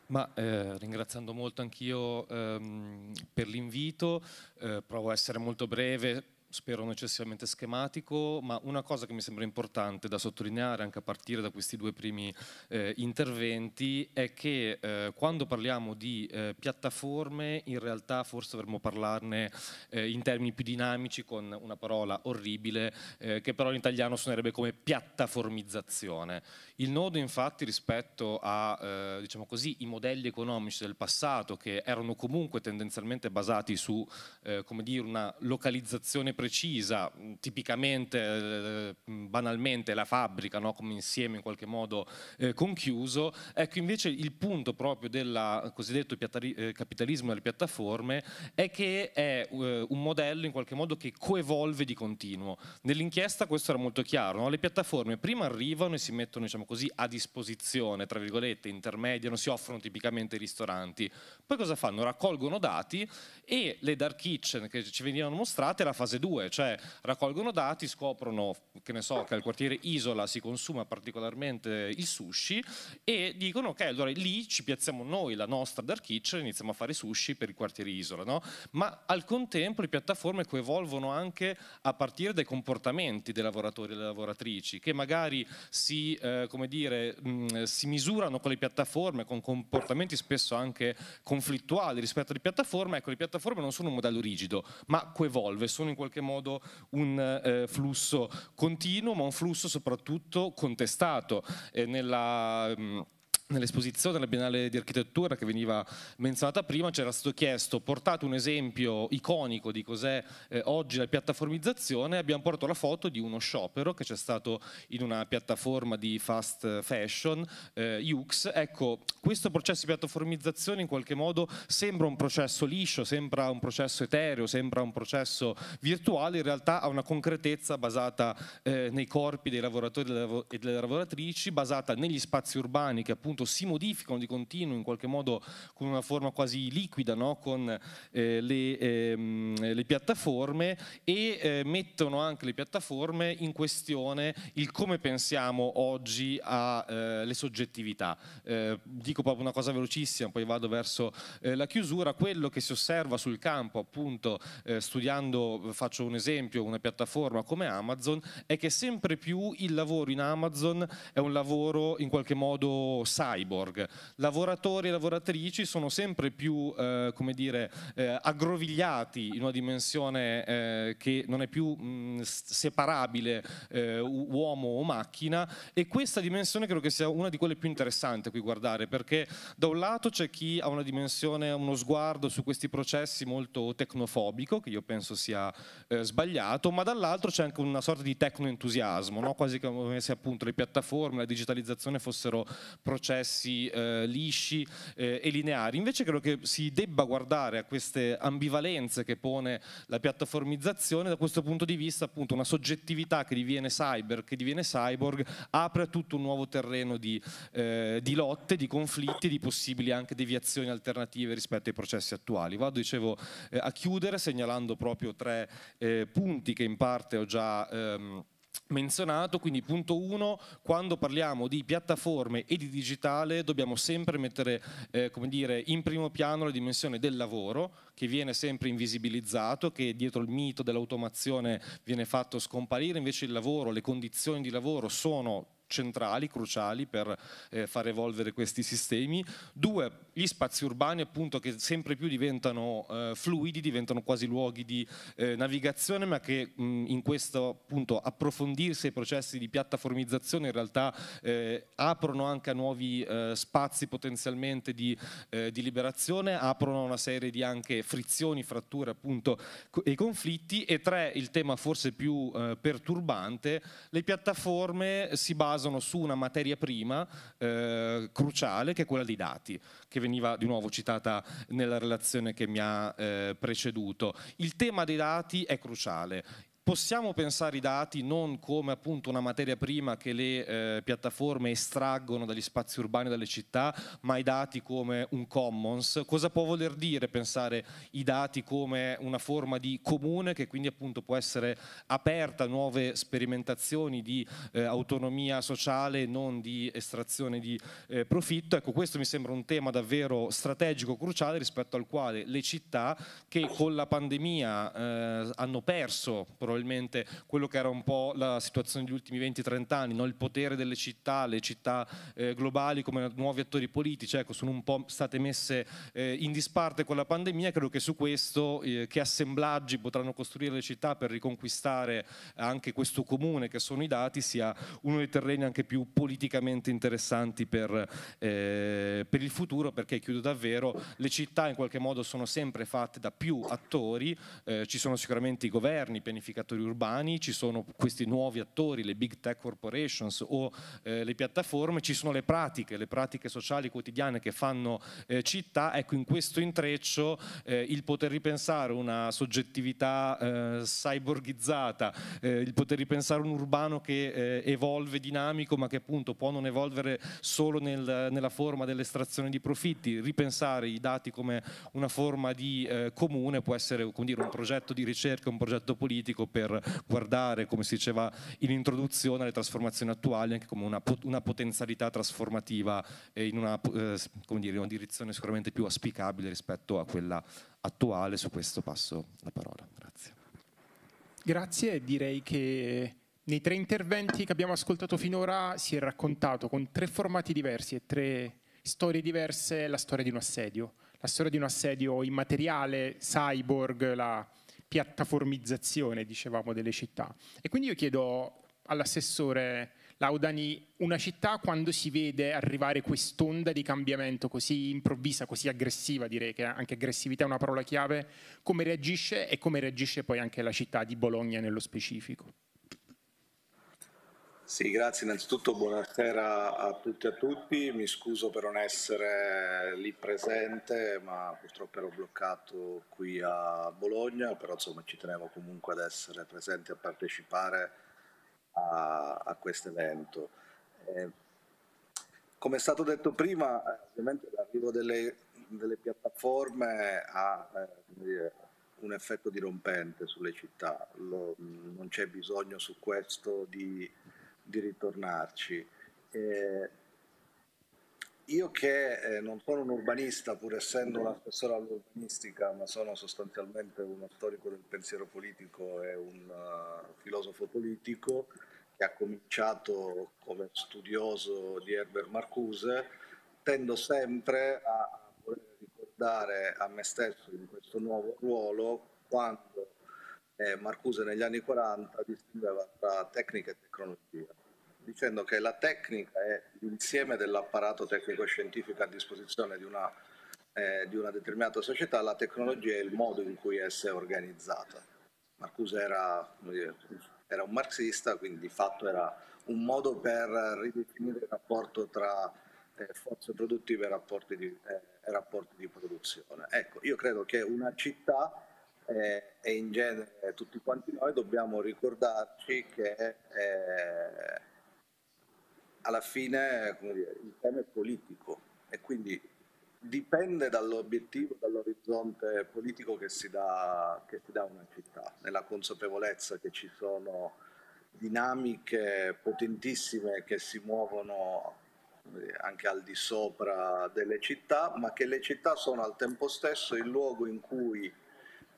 Ma eh, ringraziando molto anch'io ehm, per l'invito, eh, provo a essere molto breve, spero non eccessivamente schematico, ma una cosa che mi sembra importante da sottolineare anche a partire da questi due primi eh, interventi è che eh, quando parliamo di eh, piattaforme in realtà forse dovremmo parlarne eh, in termini più dinamici con una parola orribile eh, che però in italiano suonerebbe come piattaformizzazione il nodo infatti rispetto a eh, diciamo così, i modelli economici del passato che erano comunque tendenzialmente basati su eh, dire, una localizzazione precisa, tipicamente, eh, banalmente la fabbrica no? come insieme in qualche modo eh, conchiuso, ecco invece il punto proprio del cosiddetto eh, capitalismo delle piattaforme è che è un modello in qualche modo che coevolve di continuo. Nell'inchiesta questo era molto chiaro, no? le piattaforme prima arrivano e si mettono diciamo, così a disposizione, tra virgolette, intermedia, non si offrono tipicamente ai ristoranti. Poi cosa fanno? Raccolgono dati e le dark kitchen che ci venivano mostrate è la fase 2, cioè raccolgono dati, scoprono, che ne so, che al quartiere Isola si consuma particolarmente il sushi e dicono ok, allora lì ci piazziamo noi la nostra dark kitchen, iniziamo a fare sushi per il quartiere Isola, no? Ma al contempo le piattaforme coevolvono anche a partire dai comportamenti dei lavoratori e delle lavoratrici che magari si, eh, come dire, mh, si misurano con le piattaforme, con comportamenti spesso anche conflittuali rispetto alle piattaforme, ecco le piattaforme non sono un modello rigido, ma coevolve, sono in qualche modo un eh, flusso continuo, ma un flusso soprattutto contestato. Eh, nella, mh, nell'esposizione alla Biennale di Architettura che veniva menzionata prima c'era stato chiesto portate un esempio iconico di cos'è eh, oggi la piattaformizzazione abbiamo portato la foto di uno sciopero che c'è stato in una piattaforma di fast fashion eh, Ux ecco questo processo di piattaformizzazione in qualche modo sembra un processo liscio sembra un processo etereo sembra un processo virtuale in realtà ha una concretezza basata eh, nei corpi dei lavoratori e delle lavoratrici basata negli spazi urbani che appunto appunto si modificano di continuo in qualche modo con una forma quasi liquida no? con eh, le, ehm, le, piattaforme e eh, mettono anche le piattaforme in questione il come pensiamo oggi alle eh, soggettività. Eh, dico proprio una cosa velocissima, poi vado verso eh, la chiusura, quello che si osserva sul campo appunto studiando, faccio un esempio, una piattaforma come Amazon, è che sempre più il lavoro in Amazon è un lavoro in qualche modo sano cyborg. Lavoratori e lavoratrici sono sempre più eh, come dire, eh, aggrovigliati in una dimensione eh, che non è più mh, mm, separabile eh, uomo o macchina e questa dimensione credo che sia una di quelle più interessanti a cui guardare perché da un lato c'è chi ha una dimensione, uno sguardo su questi processi molto tecnofobico che io penso sia eh, sbagliato ma dall'altro c'è anche una sorta di tecnoentusiasmo no? quasi come se appunto le piattaforme, la digitalizzazione fossero processi processi eh, lisci eh, e lineari. Invece credo che si debba guardare a queste ambivalenze che pone la piattaformizzazione da questo punto di vista appunto una soggettività che diviene cyber, che diviene cyborg, apre a tutto un nuovo terreno di, eh, di lotte, di conflitti, di possibili anche deviazioni alternative rispetto ai processi attuali. Vado, dicevo, eh, a chiudere segnalando proprio tre eh, punti che in parte ho già... Ehm, menzionato, quindi punto 1, quando parliamo di piattaforme e di digitale dobbiamo sempre mettere eh, dire, in primo piano la dimensione del lavoro che viene sempre invisibilizzato, che dietro il mito dell'automazione viene fatto scomparire, invece il lavoro, le condizioni di lavoro sono centrali, cruciali per eh, far evolvere questi sistemi. Due, gli spazi urbani appunto che sempre più diventano eh, fluidi, diventano quasi luoghi di eh, navigazione ma che mh, in questo appunto approfondirsi ai processi di piattaformizzazione in realtà eh, aprono anche a nuovi eh, spazi potenzialmente di, eh, di, liberazione, aprono a una serie di anche frizioni, fratture appunto e conflitti e tre, il tema forse più perturbante, le piattaforme si basano basano su una materia prima eh, cruciale che è quella dei dati, che veniva di nuovo citata nella relazione che mi ha eh, preceduto. Il tema dei dati è cruciale, Possiamo pensare i dati non come appunto una materia prima che le eh, piattaforme estraggono dagli spazi urbani dalle città, ma i dati come un commons. Cosa può voler dire pensare i dati come una forma di comune che quindi appunto può essere aperta a nuove sperimentazioni di eh, autonomia sociale, non di estrazione di eh, profitto? Ecco, questo mi sembra un tema davvero strategico, cruciale rispetto al quale le città che con la pandemia eh, hanno perso probabilmente probabilmente quello che era un po' la situazione degli ultimi 20-30 anni, no? il potere delle città, le città eh, globali come nuovi attori politici, ecco, sono un po' state messe eh, in disparte con la pandemia, credo che su questo eh, che assemblaggi potranno costruire le città per riconquistare anche questo comune che sono i dati sia uno dei terreni anche più politicamente interessanti per, eh, per il futuro, perché chiudo davvero, le città in qualche modo sono sempre fatte da più attori, eh, ci sono sicuramente i governi, i pianificatori, operatori urbani, ci sono questi nuovi attori, le big tech corporations o eh, le piattaforme, ci sono le pratiche, le pratiche sociali quotidiane che fanno eh, città, ecco in questo intreccio eh, il poter ripensare una soggettività eh, cyborghizzata, eh, il poter ripensare un urbano che eh, evolve dinamico ma che appunto può non evolvere solo nel, nella forma dell'estrazione di profitti, ripensare i dati come una forma di eh, comune può essere dire, un progetto di ricerca, un progetto politico per guardare, come si diceva in introduzione, alle trasformazioni attuali anche come una, una potenzialità trasformativa eh, in una, eh, dire, una direzione sicuramente più auspicabile rispetto a quella attuale. Su questo passo la parola. Grazie. Grazie, direi che nei tre interventi che abbiamo ascoltato finora si è raccontato con tre formati diversi e tre storie diverse la storia di un assedio. La storia di un assedio immateriale, cyborg, la piattaformizzazione, dicevamo, delle città. E quindi io chiedo all'assessore Laudani, una città quando si vede arrivare quest'onda di cambiamento così improvvisa, così aggressiva, direi che anche aggressività è una parola chiave, come reagisce e come reagisce poi anche la città di Bologna nello specifico? Sì, grazie innanzitutto, buonasera a tutti e a tutti, mi scuso per non essere lì presente ma purtroppo ero bloccato qui a Bologna, però insomma ci tenevo comunque ad essere presente e a partecipare a, a questo evento. Eh, come è stato detto prima, ovviamente l'arrivo delle, delle, piattaforme ha eh, un effetto dirompente sulle città, Lo, non c'è bisogno su questo di di ritornarci. Eh, io che eh, non sono un urbanista, pur essendo un assessore all'urbanistica, ma sono sostanzialmente uno storico del pensiero politico e un uh, filosofo politico, che ha cominciato come studioso di Herbert Marcuse, tendo sempre a voler ricordare a me stesso in questo nuovo ruolo quando eh, Marcuse negli anni 40 distingueva tra tecnica e tecnologia, dicendo che la tecnica è l'insieme dell'apparato tecnico-scientifico a disposizione di una, eh, di una determinata società, la tecnologia è il modo in cui essa è organizzata. Marcuse era, era un marxista, quindi di fatto era un modo per ridefinire il rapporto tra eh, forze produttive e rapporti di, eh, rapporti di, produzione. Ecco, io credo che una città eh, e in genere tutti quanti noi dobbiamo ricordarci che eh, alla fine dire, il tema è politico e quindi dipende dall'obiettivo, dall'orizzonte politico che si, dà, che si dà una città, nella consapevolezza che ci sono dinamiche potentissime che si muovono anche al di sopra delle città, ma che le città sono al tempo stesso il luogo in cui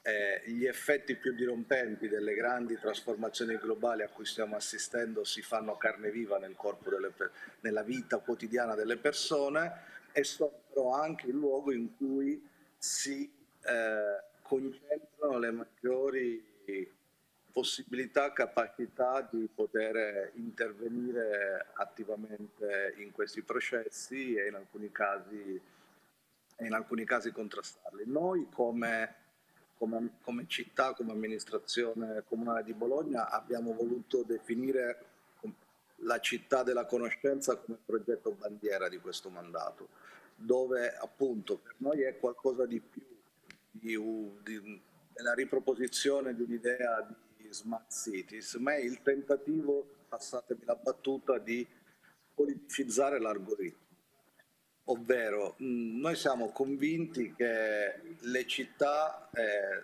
eh, gli effetti più dirompenti delle grandi trasformazioni globali a cui stiamo assistendo si fanno carne viva nel corpo delle, nella vita quotidiana delle persone e sono però anche il luogo in cui si eh, concentrano le maggiori possibilità, capacità di poter intervenire attivamente in questi processi e in alcuni casi, in alcuni casi contrastarli. Noi come come, come città, come amministrazione comunale di Bologna abbiamo voluto definire la città della conoscenza come progetto bandiera di questo mandato, dove appunto per noi è qualcosa di più di, di, della riproposizione di un'idea di smart cities, ma è il tentativo, passatemi la battuta, di politicizzare l'algoritmo ovvero mm, noi siamo convinti che le città eh,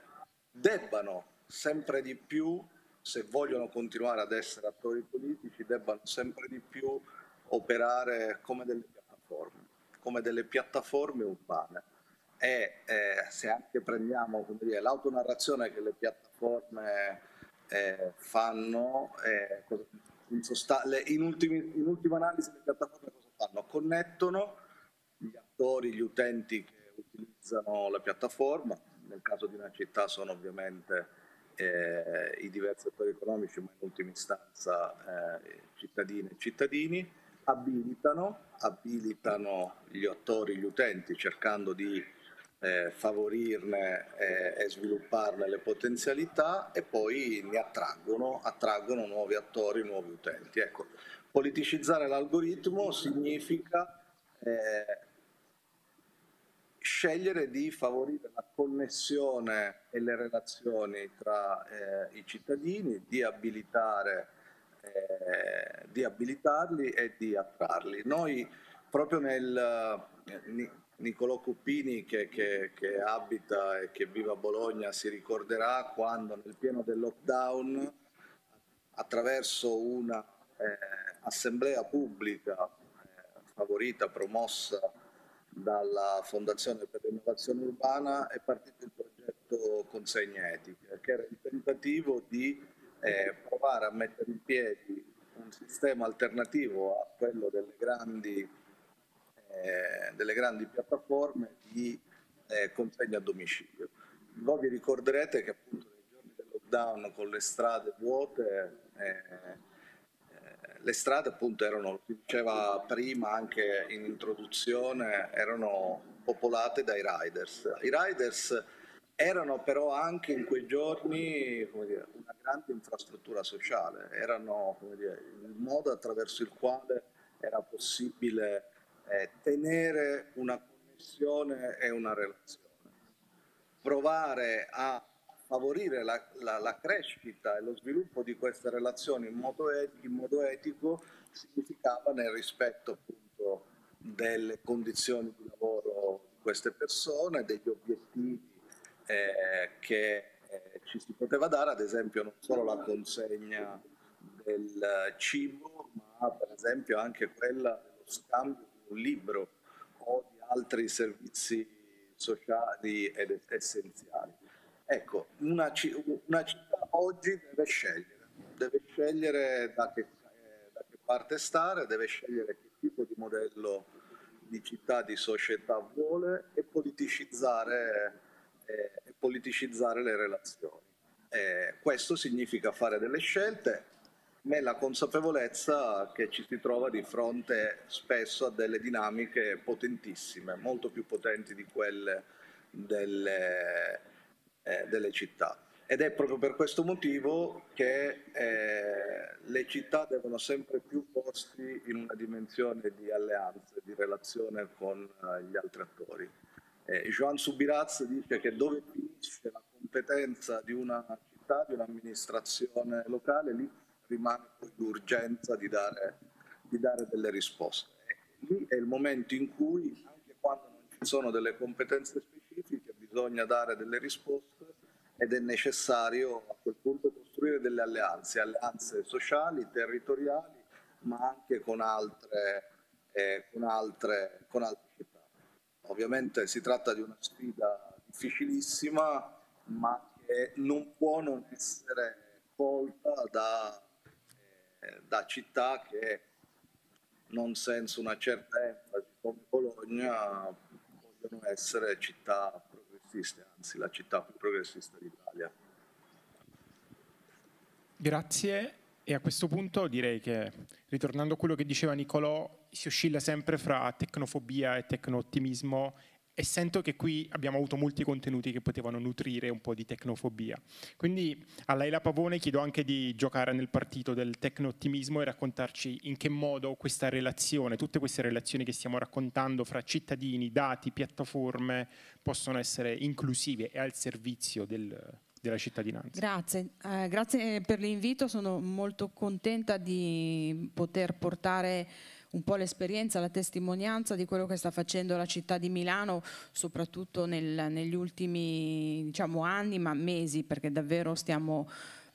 debbano sempre di più, se vogliono continuare ad essere attori politici, debbano sempre di più operare come delle piattaforme, come delle piattaforme urbane. E eh, se anche prendiamo dire, l'autonarrazione che le piattaforme eh, fanno, eh, in, sost- le, in, ultimi, in ultima analisi le piattaforme cosa fanno? Connettono gli attori, gli utenti che utilizzano la piattaforma, nel caso di una città sono ovviamente eh, i diversi attori economici, ma in ultima istanza eh, cittadine e cittadini, abilitano, abilitano, gli attori, gli utenti, cercando di eh, favorirne eh, e svilupparne le potenzialità e poi ne attraggono, attraggono nuovi attori, nuovi utenti. Ecco, politicizzare l'algoritmo significa eh, scegliere di favorire la connessione e le relazioni tra eh, i cittadini, di, abilitare, eh, di abilitarli e di attrarli. Noi proprio nel eh, Niccolò Cuppini che, che, che abita e che vive a Bologna si ricorderà quando nel pieno del lockdown attraverso una eh, assemblea pubblica eh, favorita, promossa dalla Fondazione per l'innovazione urbana è partito il progetto Consegne Etiche, che era il tentativo di eh, provare a mettere in piedi un sistema alternativo a quello delle grandi, eh, delle grandi piattaforme di eh, consegna a domicilio. Voi vi ricorderete che appunto nei giorni del lockdown con le strade vuote eh, le strade appunto erano, si diceva prima anche in introduzione, erano popolate dai riders. I riders erano però anche in quei giorni dire, una grande infrastruttura sociale, erano dire, il modo attraverso il quale era possibile eh, tenere una connessione e una relazione, provare a favorire la, la, la, crescita e lo sviluppo di queste relazioni in modo, etico, in modo etico significava nel rispetto appunto delle condizioni di lavoro di queste persone, degli obiettivi eh, che eh, ci si poteva dare, ad esempio non solo la consegna del cibo, ma per esempio anche quella dello scambio di un libro o di altri servizi sociali ed essenziali. Ecco, una, una città oggi deve scegliere, deve scegliere da che, eh, da che parte stare, deve scegliere che tipo di modello di città, di società vuole e politicizzare, eh, e politicizzare le relazioni. Eh, questo significa fare delle scelte nella consapevolezza che ci si trova di fronte spesso a delle dinamiche potentissime, molto più potenti di quelle delle, eh, delle città. Ed è proprio per questo motivo che eh, le città devono sempre più posti in una dimensione di alleanza, di relazione con eh, gli altri attori. Eh, Joan Subiraz dice che dove finisce la competenza di una città, di un'amministrazione locale, lì rimane poi l'urgenza di dare, di dare delle risposte. E ecco, lì è il momento in cui, anche quando non ci sono delle competenze specifiche, bisogna dare delle risposte ed è necessario a quel punto costruire delle alleanze, alleanze sociali, territoriali, ma anche con altre, eh, con altre, con altre città. Ovviamente si tratta di una sfida difficilissima, ma che non può non essere colta da, eh, da città che non senza una certa enfasi come Bologna vogliono essere città esiste, anzi la città più progressista d'Italia. Grazie. E a questo punto direi che, ritornando a quello che diceva Nicolò, si oscilla sempre fra tecnofobia e tecno e sento che qui abbiamo avuto molti contenuti che potevano nutrire un po' di tecnofobia. Quindi a Laila Pavone chiedo anche di giocare nel partito del tecno e raccontarci in che modo questa relazione, tutte queste relazioni che stiamo raccontando fra cittadini, dati, piattaforme, possono essere inclusive e al servizio del, della cittadinanza. Grazie, eh, grazie per l'invito, sono molto contenta di poter portare un po' l'esperienza, la testimonianza di quello che sta facendo la città di Milano, soprattutto nel, negli ultimi diciamo, anni, ma mesi, perché davvero stiamo...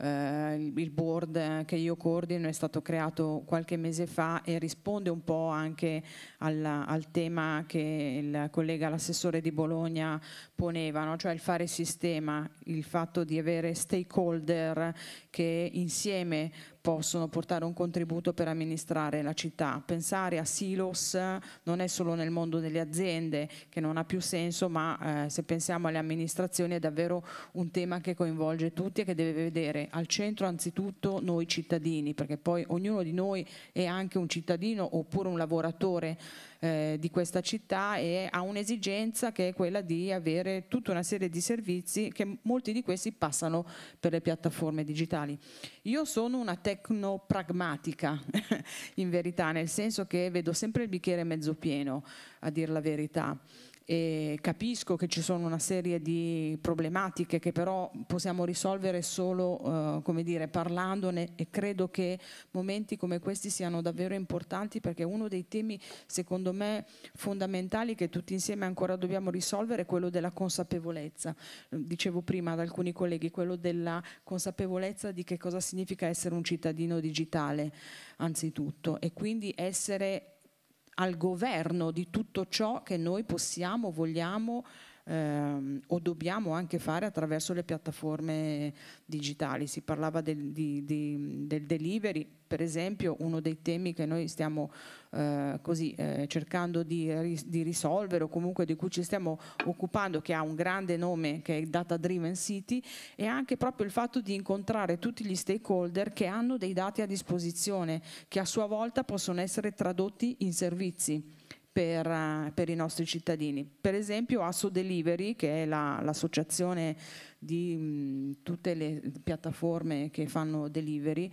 Uh, il board che io coordino è stato creato qualche mese fa e risponde un po' anche al, al tema che il collega l'assessore di Bologna poneva, no? cioè il fare sistema, il fatto di avere stakeholder che insieme possono portare un contributo per amministrare la città. Pensare a silos non è solo nel mondo delle aziende che non ha più senso, ma eh, se pensiamo alle amministrazioni è davvero un tema che coinvolge tutti e che deve vedere al centro anzitutto noi cittadini, perché poi ognuno di noi è anche un cittadino oppure un lavoratore eh, di questa città e ha un'esigenza che è quella di avere tutta una serie di servizi che molti di questi passano per le piattaforme digitali. Io sono una tecnopragmatica in verità, nel senso che vedo sempre il bicchiere mezzo pieno, a dire la verità. E capisco che ci sono una serie di problematiche che però possiamo risolvere solo eh, come dire, parlandone e credo che momenti come questi siano davvero importanti perché uno dei temi secondo me fondamentali che tutti insieme ancora dobbiamo risolvere è quello della consapevolezza. Dicevo prima ad alcuni colleghi, quello della consapevolezza di che cosa significa essere un cittadino digitale anzitutto e quindi essere al governo di tutto ciò che noi possiamo, vogliamo ehm, o dobbiamo anche fare attraverso le piattaforme digitali. Si parlava del, di, di, del delivery, per esempio, uno dei temi che noi stiamo eh, così, eh, cercando di, di, risolvere o comunque di cui ci stiamo occupando, che ha un grande nome che è Data Driven City, e anche proprio il fatto di incontrare tutti gli stakeholder che hanno dei dati a disposizione, che a sua volta possono essere tradotti in servizi. Per, eh, per, i nostri cittadini. Per esempio Asso Delivery, che è l'associazione di mh, mm, tutte le piattaforme che fanno delivery,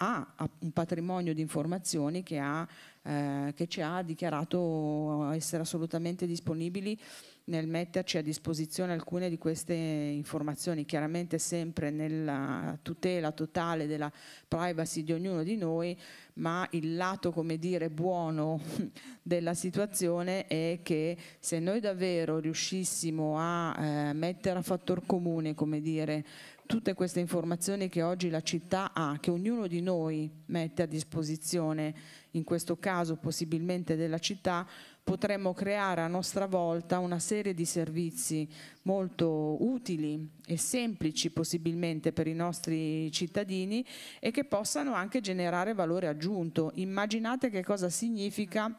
ha un patrimonio di informazioni che, ha, eh, che ci ha dichiarato essere assolutamente disponibili nel metterci a disposizione alcune di queste informazioni, chiaramente sempre nella tutela totale della privacy di ognuno di noi, ma il lato, come dire, buono della situazione è che se noi davvero riuscissimo a eh, mettere a fattor comune, come dire, tutte queste informazioni che oggi la città ha, che ognuno di noi mette a disposizione, in questo caso possibilmente della città, potremmo creare a nostra volta una serie di servizi molto utili e semplici possibilmente per i nostri cittadini e che possano anche generare valore aggiunto. Immaginate che cosa significa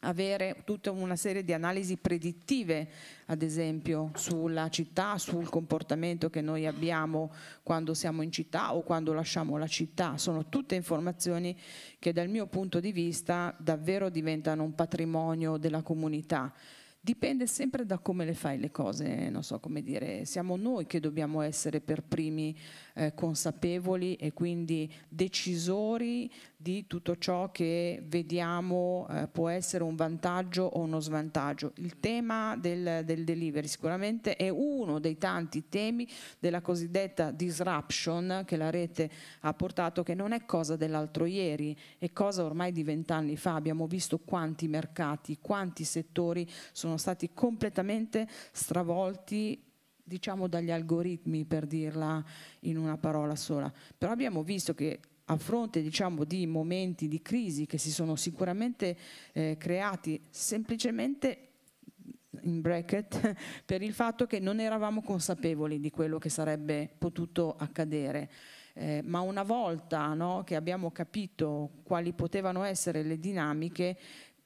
avere tutta una serie di analisi predittive, ad esempio sulla città, sul comportamento che noi abbiamo quando siamo in città o quando lasciamo la città. Sono tutte informazioni che dal mio punto di vista davvero diventano un patrimonio della comunità. Dipende sempre da come le fai le cose, non so come dire, siamo noi che dobbiamo essere per primi eh, consapevoli e quindi decisori di tutto ciò che vediamo eh, può essere un vantaggio o uno svantaggio. Il tema del, del delivery sicuramente è uno dei tanti temi della cosiddetta disruption che la rete ha portato, che non è cosa dell'altro ieri, è cosa ormai di vent'anni fa. Abbiamo visto quanti mercati, quanti settori sono stati completamente stravolti diciamo dagli algoritmi per dirla in una parola sola, però abbiamo visto che a fronte diciamo, di momenti di crisi che si sono sicuramente eh, creati semplicemente in bracket per il fatto che non eravamo consapevoli di quello che sarebbe potuto accadere. Eh, ma una volta no, che abbiamo capito quali potevano essere le dinamiche,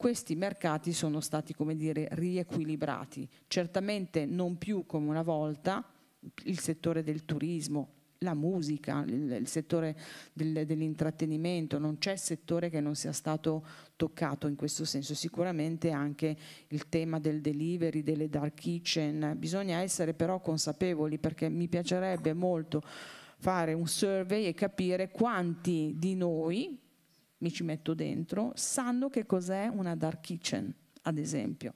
questi mercati sono stati come dire, riequilibrati, certamente non più come una volta il settore del turismo, la musica, il, il settore del, dell'intrattenimento, non c'è settore che non sia stato toccato in questo senso, sicuramente anche il tema del delivery, delle dark kitchen, bisogna essere però consapevoli perché mi piacerebbe molto fare un survey e capire quanti di noi mi ci metto dentro, sanno che cos'è una dark kitchen, ad esempio.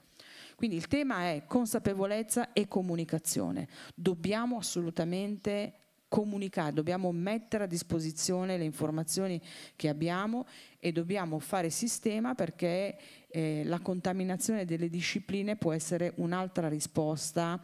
Quindi il tema è consapevolezza e comunicazione. Dobbiamo assolutamente comunicare, dobbiamo mettere a disposizione le informazioni che abbiamo e dobbiamo fare sistema perché eh, la contaminazione delle discipline può essere un'altra risposta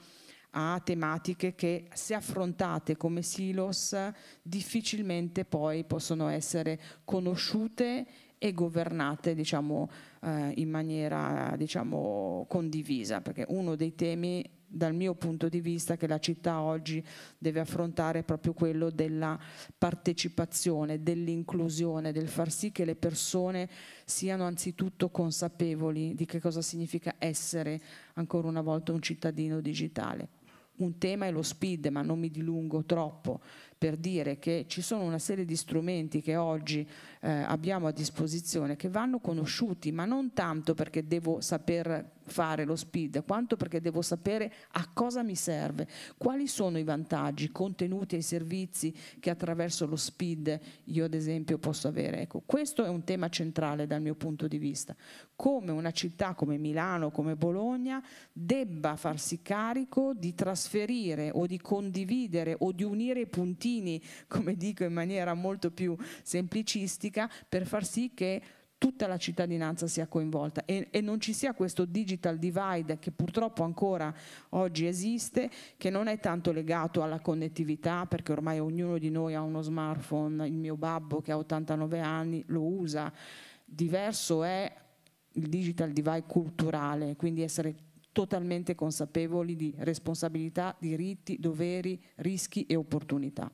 a tematiche che se affrontate come silos difficilmente poi possono essere conosciute e governate diciamo, eh, in maniera diciamo, condivisa, perché uno dei temi dal mio punto di vista che la città oggi deve affrontare è proprio quello della partecipazione, dell'inclusione, del far sì che le persone siano anzitutto consapevoli di che cosa significa essere ancora una volta un cittadino digitale un tema è lo speed, ma non mi dilungo troppo per dire che ci sono una serie di strumenti che oggi eh, abbiamo a disposizione che vanno conosciuti, ma non tanto perché devo saper fare lo speed, quanto perché devo sapere a cosa mi serve, quali sono i vantaggi contenuti ai servizi che attraverso lo speed io ad esempio posso avere. Ecco, questo è un tema centrale dal mio punto di vista, come una città come Milano, come Bologna debba farsi carico di trasferire o di condividere o di unire i puntini tacchini, come dico in maniera molto più semplicistica, per far sì che tutta la cittadinanza sia coinvolta e, e, non ci sia questo digital divide che purtroppo ancora oggi esiste, che non è tanto legato alla connettività, perché ormai ognuno di noi ha uno smartphone, il mio babbo che ha 89 anni lo usa, diverso è il digital divide culturale, quindi essere totalmente consapevoli di responsabilità, diritti, doveri, rischi e opportunità.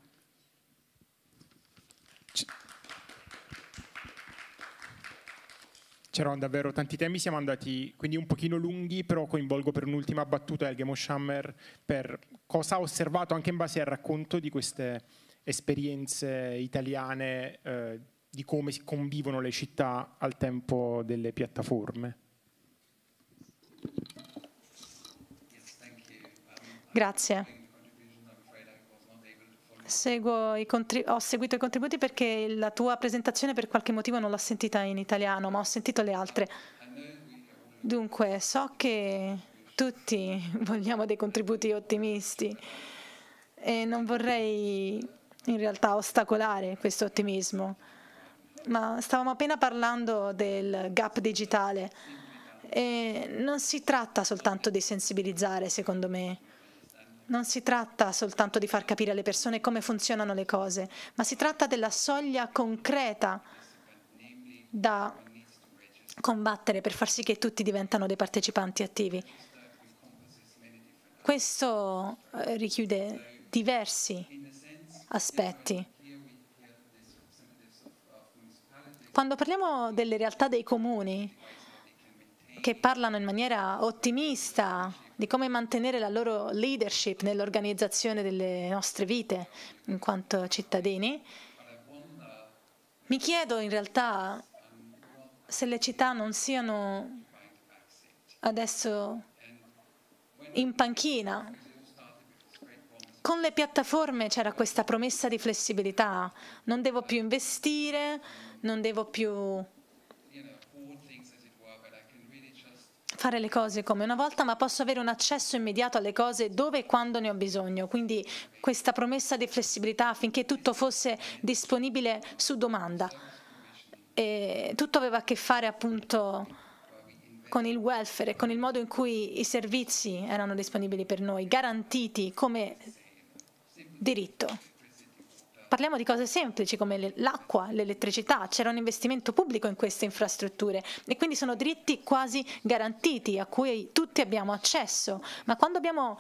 C'erano davvero tanti temi, siamo andati quindi un pochino lunghi, però coinvolgo per un'ultima battuta Elge Moshammer per cosa ha osservato anche in base al racconto di queste esperienze italiane eh, di come convivono le città al tempo delle piattaforme. Grazie contri- ho seguito i contributi perché la tua presentazione per qualche motivo non l'ho sentita in italiano, ma ho sentito le altre. Dunque, so che tutti vogliamo dei contributi ottimisti e non vorrei in realtà ostacolare questo ottimismo, ma stavamo appena parlando del gap digitale e non si tratta soltanto di sensibilizzare, secondo me non si tratta soltanto di far capire alle persone come funzionano le cose, ma si tratta della soglia concreta da combattere per far sì che tutti diventano dei partecipanti attivi. Questo eh, richiude diversi aspetti. Quando parliamo delle realtà dei comuni che parlano in maniera ottimista di come mantenere la loro leadership nell'organizzazione delle nostre vite in quanto cittadini. Mi chiedo in realtà se le città non siano adesso in panchina. Con le piattaforme c'era questa promessa di flessibilità, non devo più investire, non devo più fare le cose come una volta, ma posso avere un accesso immediato alle cose dove e quando ne ho bisogno. Quindi questa promessa di flessibilità affinché tutto fosse disponibile su domanda. E tutto aveva a che fare appunto con il welfare, con il modo in cui i servizi erano disponibili per noi, garantiti come diritto parliamo di cose semplici come l'acqua, l'elettricità, c'era un investimento pubblico in queste infrastrutture e quindi sono diritti quasi garantiti a cui tutti abbiamo accesso, ma quando abbiamo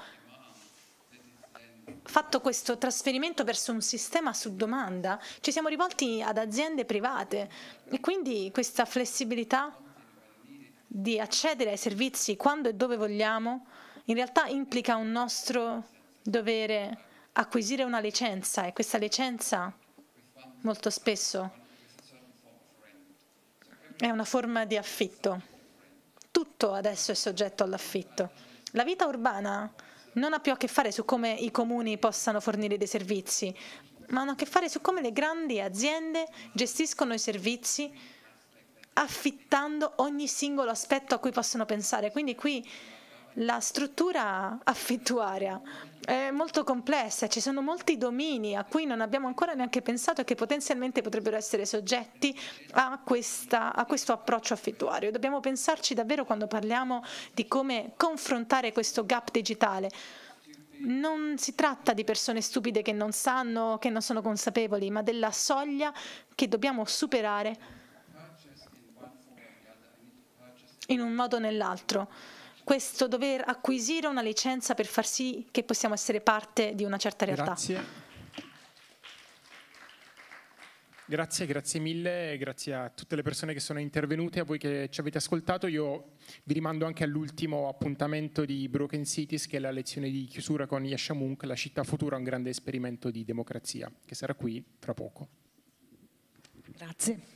fatto questo trasferimento verso un sistema su domanda, ci siamo rivolti ad aziende private e quindi questa flessibilità di accedere ai servizi quando e dove vogliamo in realtà implica un nostro dovere acquisire una licenza e questa licenza molto spesso è una forma di affitto. Tutto adesso è soggetto all'affitto. La vita urbana non ha più a che fare su come i comuni possano fornire dei servizi, ma hanno a che fare su come le grandi aziende gestiscono i servizi affittando ogni singolo aspetto a cui possono pensare. Quindi qui la struttura affettuaria è molto complessa, ci sono molti domini a cui non abbiamo ancora neanche pensato e che potenzialmente potrebbero essere soggetti a, questa, a questo approccio affettuario. Dobbiamo pensarci davvero quando parliamo di come confrontare questo gap digitale non si tratta di persone stupide che non sanno, che non sono consapevoli, ma della soglia che dobbiamo superare in un modo o nell'altro questo dover acquisire una licenza per far sì che possiamo essere parte di una certa realtà. Grazie. Grazie, grazie mille, grazie a tutte le persone che sono intervenute, a voi che ci avete ascoltato. Io vi rimando anche all'ultimo appuntamento di Broken Cities, che è la lezione di chiusura con Yashamunk, La città futura, un grande esperimento di democrazia, che sarà qui tra poco. Grazie.